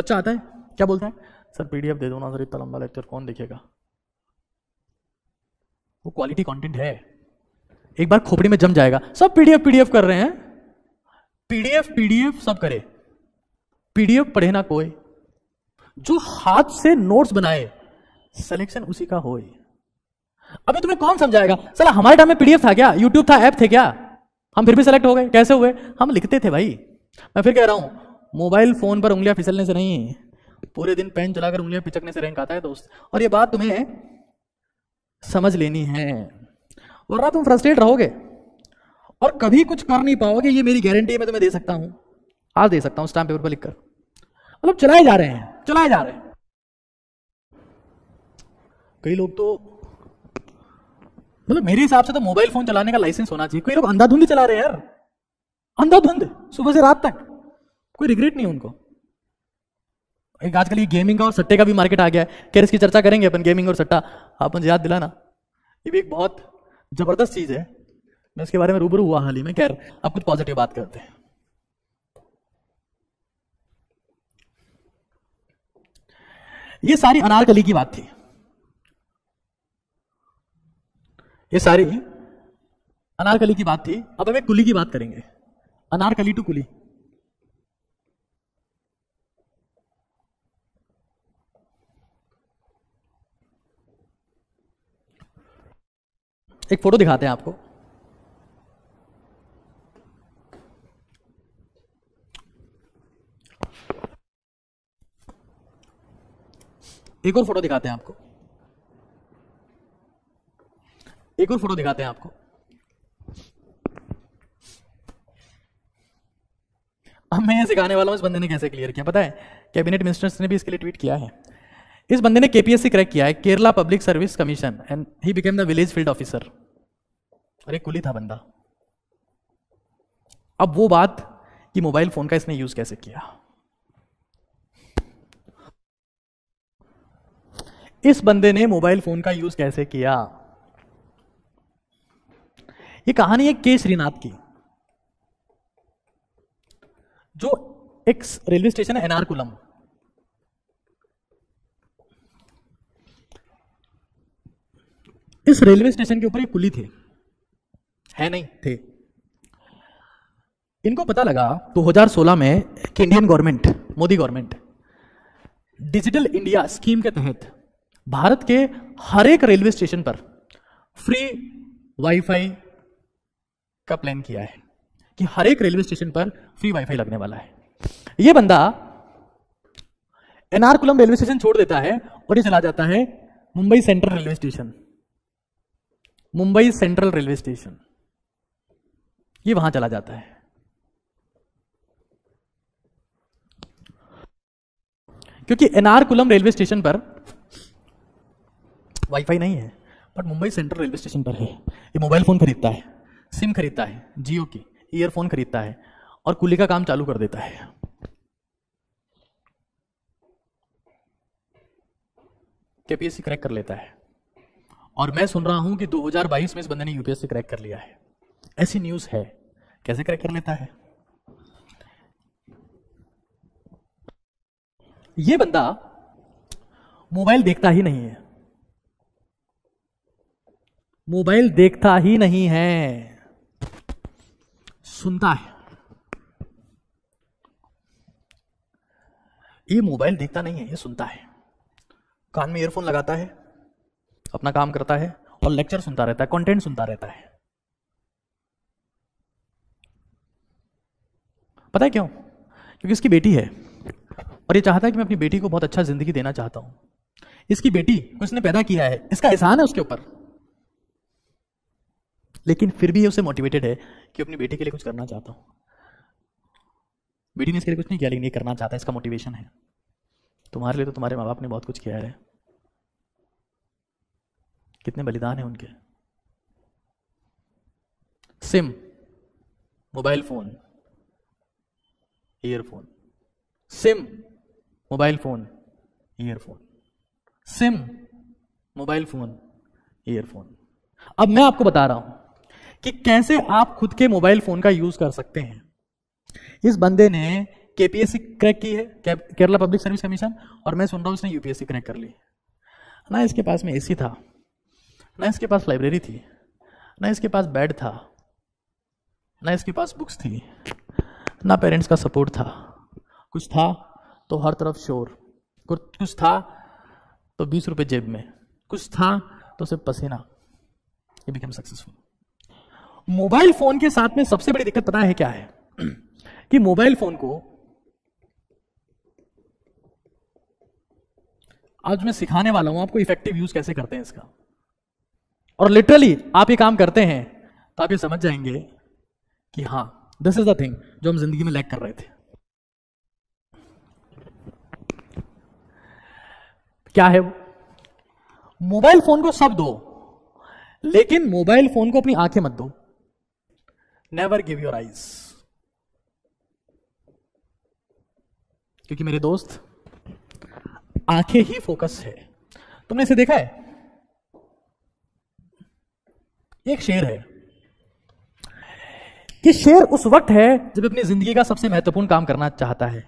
बच्चा आता है क्या बोलता है सर पीडीएफ दे दो ना सर इतना लंबा लेक्चर कौन देखेगा वो क्वालिटी कंटेंट है एक बार खोपड़ी में जम जाएगा सब पीडीएफ पीडीएफ कर रहे हैं पीडीएफ पीडीएफ सब करे पीडीएफ पढ़े ना कोई जो हाथ से नोट्स बनाए सिलेक्शन उसी का हो अबे तुम्हें कौन समझाएगा चला हमारे टाइम में पीडीएफ था क्या यूट्यूब था ऐप थे क्या हम फिर भी सेलेक्ट हो गए कैसे हुए हम लिखते थे भाई मैं फिर कह रहा हूं मोबाइल फोन पर उंगलियां फिसलने से नहीं पूरे दिन पेन चलाकर उंगलियां पिचकने से रैंक आता है दोस्त और ये बात तुम्हें समझ लेनी है वरना तुम फ्रस्ट्रेट रहोगे और कभी कुछ कर नहीं पाओगे ये मेरी गारंटी है मैं तुम्हें दे सकता हूं आज दे सकता हूं स्टाम्प पेपर पर लिखकर मतलब चलाए जा रहे हैं चलाए जा रहे हैं कई लोग तो मतलब मेरे हिसाब से तो मोबाइल फोन चलाने का लाइसेंस होना चाहिए कोई लोग अंधाधुंध चला रहे हैं यार अंधाधुंध सुबह से रात तक कोई रिग्रेट नहीं उनको एक आजकल ये गेमिंग का और सट्टे का भी मार्केट आ गया है खेर इसकी चर्चा करेंगे अपन गेमिंग और सट्टा आप मुझे याद दिलाना ये भी एक बहुत जबरदस्त चीज़ है मैं इसके बारे में रूबरू हुआ हाल ही में खैर अब कुछ पॉजिटिव बात करते हैं ये सारी अनारकली की बात थी ये सारी अनारकली की बात थी अब हमें कुली की बात करेंगे अनारकली टू कुली एक फोटो दिखाते हैं आपको एक और फोटो दिखाते हैं आपको एक और फोटो दिखाते हैं आपको अब मैं सिखाने वाला हूं इस बंदे ने कैसे क्लियर किया पता है कैबिनेट मिनिस्टर्स ने भी इसके लिए ट्वीट किया है इस बंदे ने केपीएससी क्रैक किया है Kerala public service commission and he became the village field officer अरे कुली था बंदा अब वो बात कि मोबाइल फोन का इसने यूज कैसे किया इस बंदे ने मोबाइल फोन का यूज कैसे किया ये कहानी है के श्रीनाथ की जो एक रेलवे स्टेशन है एनआरकुलम इस रेलवे स्टेशन के ऊपर ये कुली थे है नहीं थे इनको पता लगा 2016 में कि Indian government Modi government digital India scheme के तहत भारत के हर एक रेलवे स्टेशन पर फ्री वाईफाई का प्लान किया है कि हर एक रेलवे स्टेशन पर फ्री वाईफाई लगने वाला है यह बंदा एनआरकुलम रेलवे स्टेशन छोड़ देता है और ये चला जाता है Mumbai central railway station Mumbai central railway station ये वहां चला जाता है क्योंकि एनआरकुलम रेलवे स्टेशन पर वाईफाई नहीं है but Mumbai central railway station पर है ये मोबाइल फ़ोन खरीदता है सिम खरीदता है जियो की ईयरफोन खरीदता है और कुली का काम चालू कर देता है केपीएससी क्रैक कर लेता है और मैं सुन रहा हूं कि 2022 में इस बंदे ने यूपीएससी क्रैक कर लिया है ऐसी न्यूज़ है कैसे क्रैक कर लेता है ये बंदा मोबाइल देखता ही नहीं है मोबाइल देखता ही नहीं है सुनता है ये मोबाइल देखता नहीं है ये सुनता है कान में ईयरफोन लगाता है अपना काम करता है और लेक्चर सुनता रहता है कंटेंट सुनता रहता है पता है क्यों क्योंकि इसकी बेटी है और ये चाहता है कि मैं अपनी बेटी को बहुत अच्छा ज़िंदगी देना चाहता हूं इसकी बेटी को इसने पैदा किया है इसका एहसान है उसके ऊपर लेकिन फिर भी उसे मोटिवेटेड है कि अपनी बेटी के लिए कुछ करना चाहता हूँ बेटी ने इसके लिए कुछ नहीं किया लेकिन ये करना चाहता है इसका मोटिवेशन है तुम्हारे लिए तो तुम्हारे माँ बाप ने बहुत कुछ किया है कितने बलिदान है उनके SIM mobile phone earphone SIM mobile phone earphone SIM mobile phone earphone अब मैं आपको बता रहा हूं कि कैसे आप खुद के मोबाइल फोन का यूज कर सकते हैं इस बंदे ने केपीएससी क्रैक की है केरला पब्लिक सर्विस कमीशन और मैं सुन रहा हूँ उसने यूपीएससी क्रैक कर ली ना इसके पास में एसी था ना इसके पास लाइब्रेरी थी ना इसके पास बेड था ना इसके पास बुक्स थी ना पेरेंट्स का सपोर्ट था कुछ था तो हर तरफ शोर कुछ था तो बीस रुपये जेब में कुछ था तो सिर्फ पसीना ये बिकम सक्सेसफुल मोबाइल फोन के साथ में सबसे बड़ी दिक्कत पता है क्या है कि मोबाइल फोन को आज मैं सिखाने वाला हूं आपको इफेक्टिव यूज कैसे करते हैं इसका और लिटरली आप ये काम करते हैं तो आप ये समझ जाएंगे कि हाँ दिस इज द थिंग जो हम जिंदगी में लैक कर रहे थे क्या है वो मोबाइल फोन को सब दो लेकिन मोबाइल फोन को अपनी आंखें मत दो नेवर गिव योर आइज क्योंकि मेरे दोस्त आंखें ही फोकस है तुमने इसे देखा है एक शेर है कि शेर उस वक्त है जब अपनी जिंदगी का सबसे महत्वपूर्ण काम करना चाहता है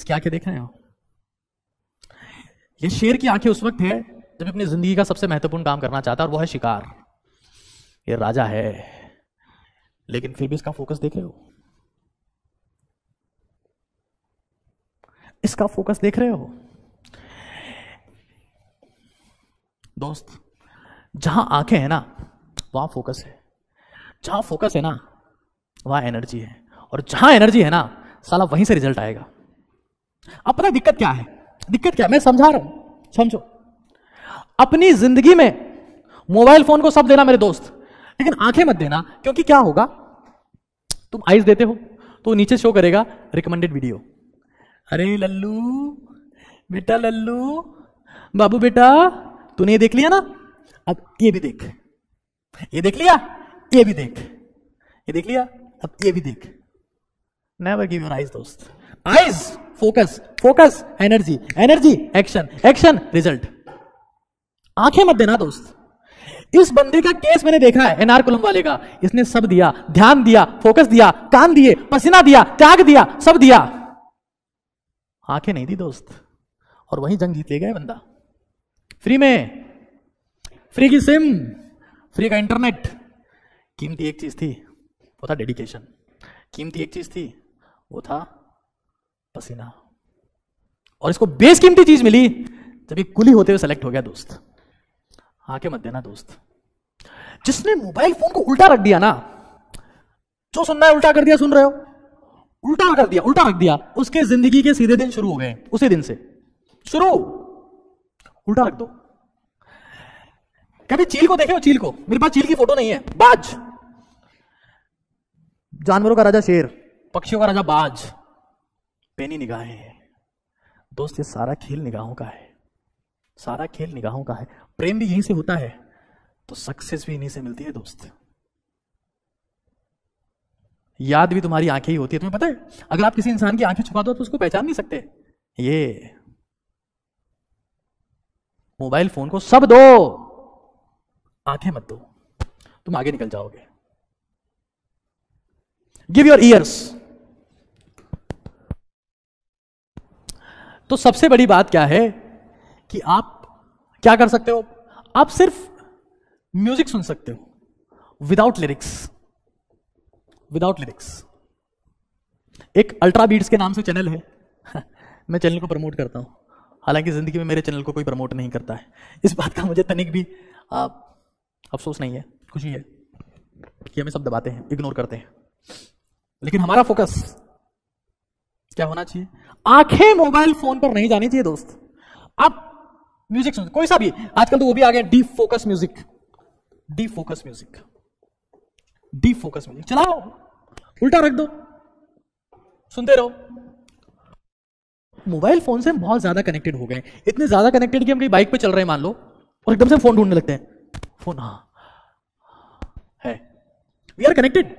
इसकी आंखें देख रहे हो ये शेर की आंखें उस वक्त है जब अपनी जिंदगी का सबसे महत्वपूर्ण काम करना चाहता है और वो है शिकार ये राजा है लेकिन फिर भी इसका फोकस देख रहे हो इसका फोकस देख रहे हो दोस्त जहां आंखें हैं ना वहां फोकस है जहां फोकस है ना वहां एनर्जी है और जहां एनर्जी है ना साला वहीं से रिजल्ट आएगा अब पता दिक्कत क्या है दिक्कत क्या है मैं समझा रहा हूं समझो अपनी जिंदगी में मोबाइल फोन को सब देना मेरे दोस्त लेकिन आंखें मत देना क्योंकि क्या होगा तुम आइज देते हो तो नीचे शो करेगा रिकमेंडेड वीडियो अरे लल्लू बेटा लल्लू बाबू बेटा तूने ये देख लिया ना अब ये भी देख ये देख लिया ये भी देख ये देख लिया अब ये भी देख नेवर गिव योर आइज दोस्त eyes focus focus energy energy action action result आंखें मत देना दोस्त इस बंदे का केस मैंने देखा है एनआर कुलम वाले का इसने सब दिया ध्यान दिया फोकस दिया कान दिए पसीना दिया त्याग दिया सब दिया आंखें नहीं दी दोस्त और वहीं जंग जीत ले गए बंदा फ्री में फ्री की सिम फ्री का इंटरनेट कीमती एक चीज थी वो था डेडिकेशन कीमती एक चीज थी वो था पसीना और इसको बेस कीमती चीज मिली जब ये कुली होते हुए सेलेक्ट हो गया दोस्त आके मत देना दोस्त जिसने मोबाइल फोन को उल्टा रख दिया ना जो सुनना है उल्टा कर दिया सुन रहे हो उल्टा कर दिया उल्टा रख दिया उसके जिंदगी के सीधे दिन शुरू हो गए उसी दिन से शुरू उल्टा रख दो कभी चील को देखे हो चील को मेरे पास चील की फोटो नहीं है बाज जानवरों का राजा शेर पक्षियों का राजा बाज पेनी निगाहें दोस्त ये सारा खेल निगाहों का है सारा खेल निगाहों का है प्रेम भी यहीं से होता है तो सक्सेस भी इन्हीं से मिलती है दोस्त याद भी तुम्हारी आंखें ही होती है तुम्हें पता है अगर आप किसी इंसान की आंखें छुपा दो तो उसको पहचान नहीं सकते ये मोबाइल फोन को सब दो आंखें मत दो तुम आगे निकल जाओगे गिव योर ईयर्स तो सबसे बड़ी बात क्या है कि आप क्या कर सकते हो आप सिर्फ म्यूजिक सुन सकते हो विदाउट लिरिक्स विदाउट लिरिक्स एक अल्ट्रा बीट्स के नाम से चैनल है मैं चैनल को प्रमोट करता हूं हालांकि ज़िंदगी में मेरे चैनल को कोई प्रमोट नहीं करता है इस बात का मुझे तनिक भी आ, अफसोस नहीं है खुशी है कि हमें सब दबाते हैं इग्नोर करते हैं लेकिन हमारा फोकस क्या होना चाहिए आंखें मोबाइल फोन पर नहीं जानी चाहिए दोस्त आप म्यूजिक सुनते कोई सा भी आजकल तो वो भी आ गया deep focus music deep focus music deep focus music चलाओ उल्टा रख दो सुनते रहो मोबाइल फोन से हम बहुत ज्यादा कनेक्टेड हो गए इतने ज्यादा कनेक्टेड कि हम कहीं बाइक पे चल रहे हैं मान लो और एकदम से फोन ढूंढने लगते हैं फोन हाँ है we are connected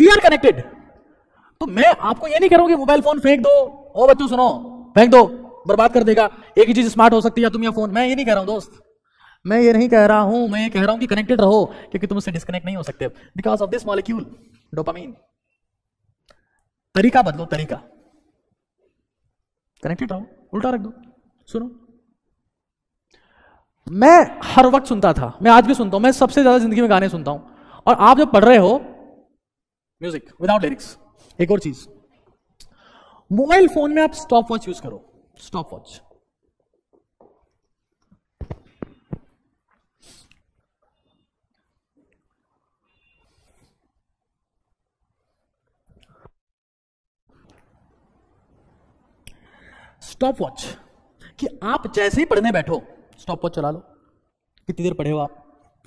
we are connected तो मैं आपको ये नहीं कह रहा हूं कि मोबाइल फोन फेंक दो ओ बच्चों सुनो फेंक दो बर्बाद कर देगा एक ही चीज स्मार्ट हो सकती है तुम यह फोन मैं ये नहीं कह रहा हूँ दोस्त मैं ये नहीं कह रहा हूँ मैं ये कह रहा हूँ कि कनेक्टेड रहो क्योंकि तुम उससे डिस्कनेक्ट नहीं हो सकते because of this molecule dopamine तरीका बदलो तरीका कनेक्टेड रहो उल्टा रख दो सुनो मैं हर वक्त सुनता था मैं आज भी सुनता हूं मैं सबसे ज्यादा जिंदगी में गाने सुनता हूं और आप जब पढ़ रहे हो म्यूजिक विदाउट लिरिक्स एक और चीज मोबाइल फोन में आप स्टॉप वॉच यूज करो stopwatch. स्टॉपवॉच कि आप जैसे ही पढ़ने बैठो स्टॉपवॉच चला लो कितनी देर पढ़े हो आप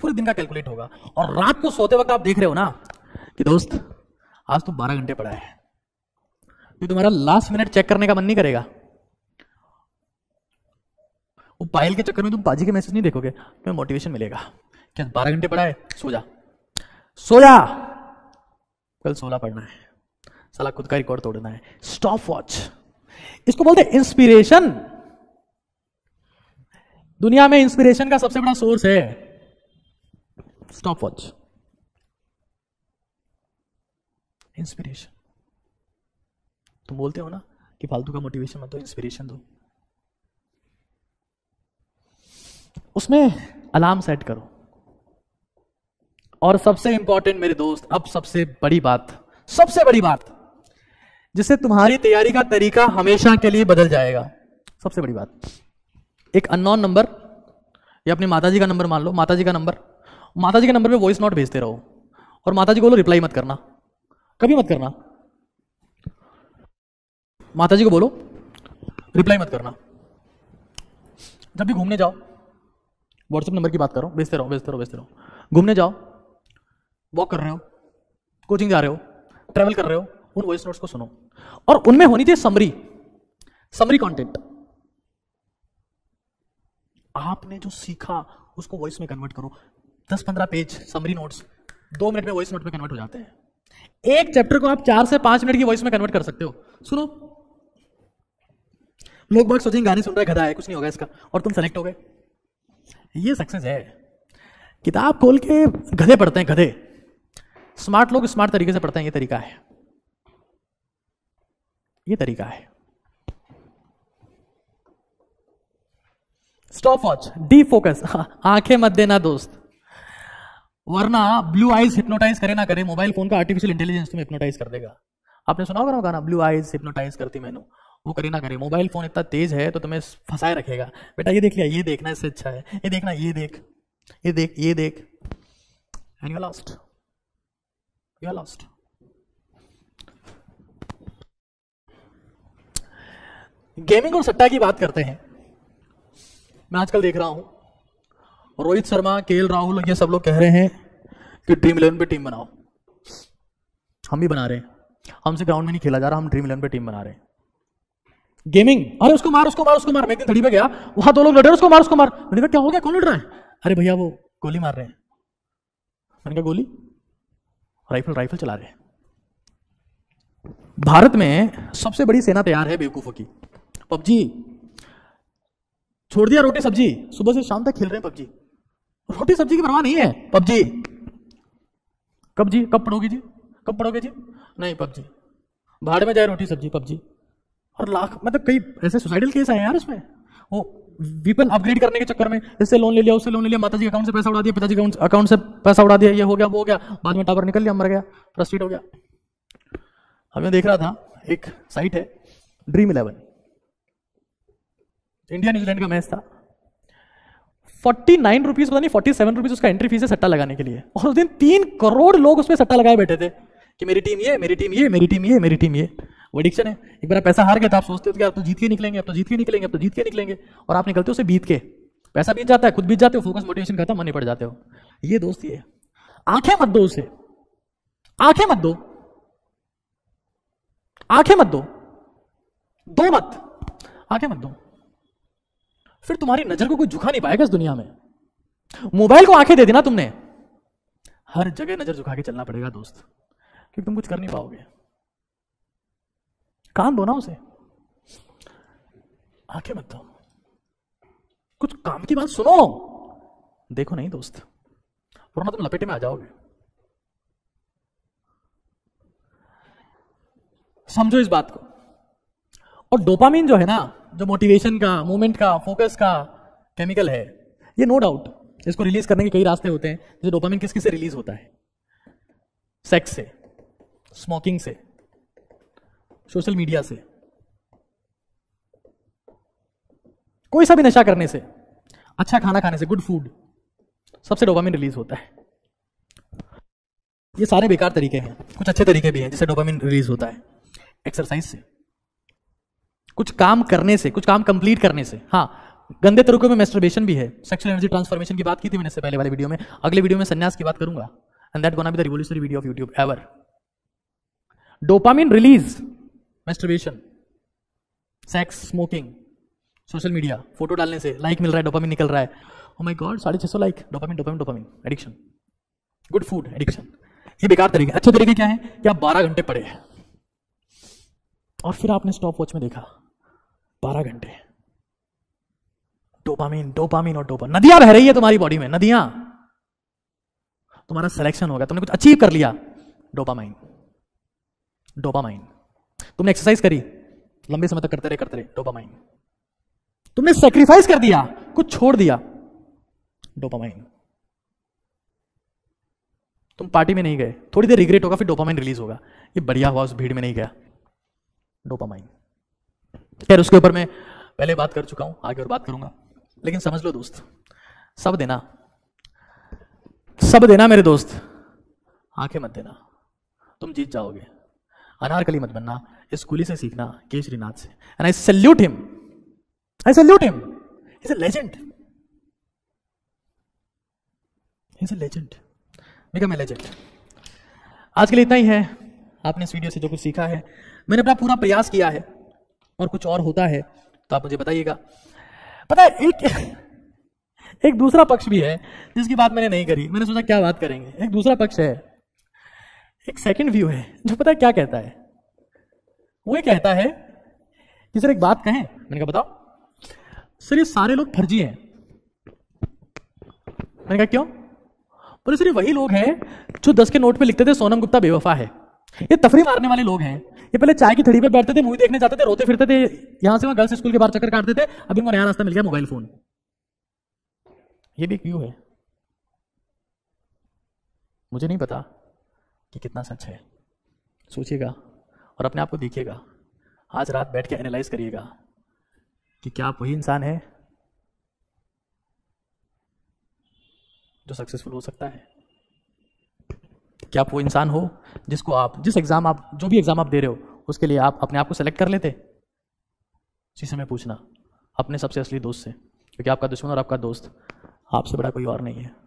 पूरे दिन का कैलकुलेट होगा और रात को सोते वक्त आप देख रहे हो ना कि दोस्त आज तुम तो बारह घंटे पढ़ा है तो तुम्हारा लास्ट मिनट चेक करने का मन नहीं करेगा वो पायल के चक्कर में तुम पाजी के मैसेज नहीं देखोगे तुम्हें मोटिवेशन मिलेगा क्या बारह घंटे पढ़ा है सो जा सो जा कल सोलह पढ़ना है साला खुद का रिकॉर्ड तोड़ना है स्टॉप वॉच इसको बोलते हैं इंस्पिरेशन दुनिया में इंस्पिरेशन का सबसे बड़ा सोर्स है स्टॉप वॉच इंस्पिरेशन तुम बोलते हो ना कि फालतू का मोटिवेशन मत दो इंस्पिरेशन दो उसमें अलार्म सेट करो और सबसे इंपॉर्टेंट मेरे दोस्त अब सबसे बड़ी बात सबसे बड़ी बात जिससे तुम्हारी तैयारी का तरीका हमेशा के लिए बदल जाएगा सबसे बड़ी बात एक अननोन नंबर या अपनी माताजी का नंबर मान लो माताजी का नंबर माताजी के नंबर पे वॉइस नोट भेजते रहो और माताजी को बोलो रिप्लाई मत करना कभी मत करना माताजी को बोलो रिप्लाई मत करना जब भी घूमने जाओ व्हाट्सअप नंबर की बात करो रहा भेजते रहो भेजते रहो भेजते रहो घूमने जाओ वॉक कर रहे हो कोचिंग जा रहे हो ट्रैवल कर रहे हो उन वॉइस नोट्स को सुनो और उनमें होनी चाहिए समरी समरी कंटेंट आपने जो सीखा उसको वॉइस में कन्वर्ट करो दस पंद्रह पेज समरी नोट्स दो मिनट में वॉइस नोट में कन्वर्ट हो जाते हैं एक चैप्टर को आप चार से पांच मिनट की वॉइस में कन्वर्ट कर सकते हो सुनो लोग बहुत सोचेंगे गाने सुन रहे गधा है कुछ नहीं होगा इसका और तुम सेलेक्ट हो गए ये सक्सेस है किताब खोल के गधे पढ़ते हैं गधे स्मार्ट लोग स्मार्ट तरीके से पढ़ते हैं ये तरीका है ये तरीका है स्टॉप वॉच डी फोकस आंखें मत देना दोस्त वरना ब्लू आइज हिप्नोटाइज करे ना करे मोबाइल फोन का आर्टिफिशियल इंटेलिजेंस तुम्हें हिप्नोटाइज कर देगा आपने सुना होगा ना गाना ब्लू आइज हिप्नोटाइज करती मैंने वो करे ना करे मोबाइल फ़ोन इतना तेज़ है तो तुम्हें फंसाए रखेगा बेटा ये देख लिया ये देखना इससे अच्छा है ये देखना ये देख ये देख ये देख and you lost you lost gaming और सट्टा की बात करते हैं मैं आजकल देख रहा हूं रोहित शर्मा के राहुल ये सब लोग कह रहे हैं कि ड्रीम इलेवन पे टीम बनाओ हम भी बना रहे हैं हमसे ग्राउंड में नहीं खेला जा रहा हम ड्रीम इलेवन पे टीम बना रहे हैं गेमिंग अरे उसको मार उसको मार उसको मार मैं एक थड़ी पे गया वहां दो लोग लड़े उसको मार उसको मार मैंने कहा क्या हो गया कौन लड़ रहा है अरे भैया वो गोली मार रहे हैं मैंने कहा गोली राइफल राइफल चला रहे हैं भारत में सबसे बड़ी सेना तैयार है बेवकूफों की पबजी छोड़ दिया रोटी सब्जी सुबह से शाम तक खेल रहे हैं पबजी रोटी सब्जी की परवाह नहीं है पबजी कब जी कब पढ़ोगे जी कब पढ़ोगे जी नहीं पबजी भाड़ में जाए रोटी सब्जी पबजी और लाख मतलब कई ऐसे सुसाइडल केस आए यार उसमें वो वीपन अपग्रेड करने के चक्कर में इससे लोन ले लिया उससे लोन ले लिया माता जी अकाउंट से पैसा उड़ा दिया पिताजी अकाउंट से पैसा उड़ा दिया ये हो गया वो हो गया बाद में टावर निकल लिया मर गया फ्रस्ट्रेट हो गया अब मैं देख रहा था एक साइट है ड्रीम इलेवन इंडिया न्यूजीलैंड का मैच था फोर्टी नाइन रुपीज पता नहीं फोर्टी सेवन रुपीज उसका एंट्री फीस है सट्टा लगाने के लिए और उस दिन तीन करोड़ लोग उसमें सट्टा लगाए बैठे थे कि मेरी टीम ये मेरी टीम ये मेरी टीम ये मेरी टीम ये, मेरी टीम ये। वो एडिक्शन है एक बार पैसा हार गया तो आप सोचते हो कि आप तो जीत के निकलेंगे आप तो जीत के निकलेंगे आप तो जीत के निकलेंगे और आप निकलते हो उसे बीत के पैसा बीत जाता है खुद बीत जाते हो फोकस मोटिवेशन खत्म मन पड़ जाते हो ये दोस्ती है आंखें मत दो उसे आंखें मत दो आंखें मत दो दो मत आंखें मत दो फिर तुम्हारी नजर को कोई झुका नहीं पाएगा इस दुनिया में मोबाइल को आंखें दे देना तुमने हर जगह नजर झुका के चलना पड़ेगा दोस्त क्योंकि तुम कुछ कर नहीं पाओगे कान दो ना उसे आंखें मत दो कुछ काम की बात सुनो देखो नहीं दोस्त वरना तुम लपेटे में आ जाओगे समझो इस बात को और डोपामिन जो है ना जो मोटिवेशन का मूवमेंट का फोकस का केमिकल है ये नो no डाउट इसको रिलीज करने के कई रास्ते होते हैं जैसे डोपामिन किस किस से रिलीज होता है सेक्स से स्मोकिंग से सोशल मीडिया से कोई सा भी नशा करने से अच्छा खाना खाने से गुड फूड सबसे डोपामिन रिलीज होता है ये सारे बेकार तरीके हैं कुछ अच्छे तरीके भी हैं जिससे डोपामिन रिलीज होता है एक्सरसाइज से कुछ काम करने से कुछ काम कंप्लीट करने से हाँ गंदे तरीकों में मेस्ट्रबेशन भी है सेक्सुअल एनर्जी ट्रांसफॉर्मेशन की बात की थी मैंने इससे पहले वाले वीडियो में अगले वीडियो में संन्यास की बात करूंगा and that gonna be the revolutionary video of YouTube ever dopamine release masturbation sex smoking social media photo डालने से लाइक like मिल रहा है डोपामिन निकल रहा है ओ माय गॉड साढ़े छः सौ like dopamine dopamine dopamine addiction good food addiction ये बेकार तरीके अच्छे तरीके क्या है कि आप बारह घंटे पढ़े हैं और फिर आपने स्टॉप वॉच में देखा बारह घंटे डोपामिन डोपामिन और डोपामिन नदियां बह रही है तुम्हारी बॉडी में नदियां तुम्हारा सिलेक्शन होगा तुमने कुछ अचीव कर लिया डोपामाइन डोपामाइन तुमने एक्सरसाइज करी लंबे समय तक करते रहे करते रहे डोपामाइन तुमने सेक्रीफाइस कर दिया कुछ छोड़ दिया डोपामाइन तुम पार्टी में नहीं गए थोड़ी देर रिग्रेट होगा फिर डोपामाइन रिलीज होगा ये बढ़िया हुआ उस भीड़ में नहीं गया डोपामाइन खैर उसके ऊपर मैं पहले बात कर चुका हूं आगे और बात करूंगा लेकिन समझ लो दोस्त सब देना सब देना मेरे दोस्त आंखें मत देना तुम जीत जाओगे अनारकली मत बनना इस कुली से सीखना के श्रीनाथ से and I salute him I salute him is a legend is a legend become a legend आज के लिए इतना ही है आपने इस वीडियो से जो कुछ सीखा है मैंने अपना पूरा प्रयास किया है और कुछ और होता है तो आप मुझे बताइएगा पता है एक एक दूसरा पक्ष भी है जिसकी बात मैंने नहीं करी मैंने सोचा क्या बात करेंगे एक दूसरा पक्ष है एक सेकंड व्यू है जो पता है क्या कहता है वो ये कहता है कि सर एक बात कहें मैंने कहा बताओ सर ये सारे लोग फर्जी हैं मैंने कहा क्यों बोले सर ये वही लोग हैं जो दस के नोट पे लिखते थे सोनम गुप्ता बेवफा है ये तफरी मारने वाले लोग हैं ये पहले चाय की थड़ी पे बैठते थे मूवी देखने जाते थे रोते फिरते थे यहां से वहां गर्ल्स स्कूल के बाहर चक्कर काटते थे अभी उनको नया रास्ता मिल गया मोबाइल फोन ये भी एक व्यू है मुझे नहीं पता कि कितना सच है सोचिएगा और अपने आप को देखिएगा आज रात बैठ के एनालाइज करिएगा कि क्या आप वही इंसान है जो सक्सेसफुल हो सकता है क्या आप वो इंसान हो जिसको आप जिस एग्ज़ाम आप जो भी एग्ज़ाम आप दे रहे हो उसके लिए आप अपने आप को सेलेक्ट कर लेते इसी समय पूछना अपने सबसे असली दोस्त से क्योंकि आपका दुश्मन और आपका दोस्त आपसे बड़ा कोई और नहीं है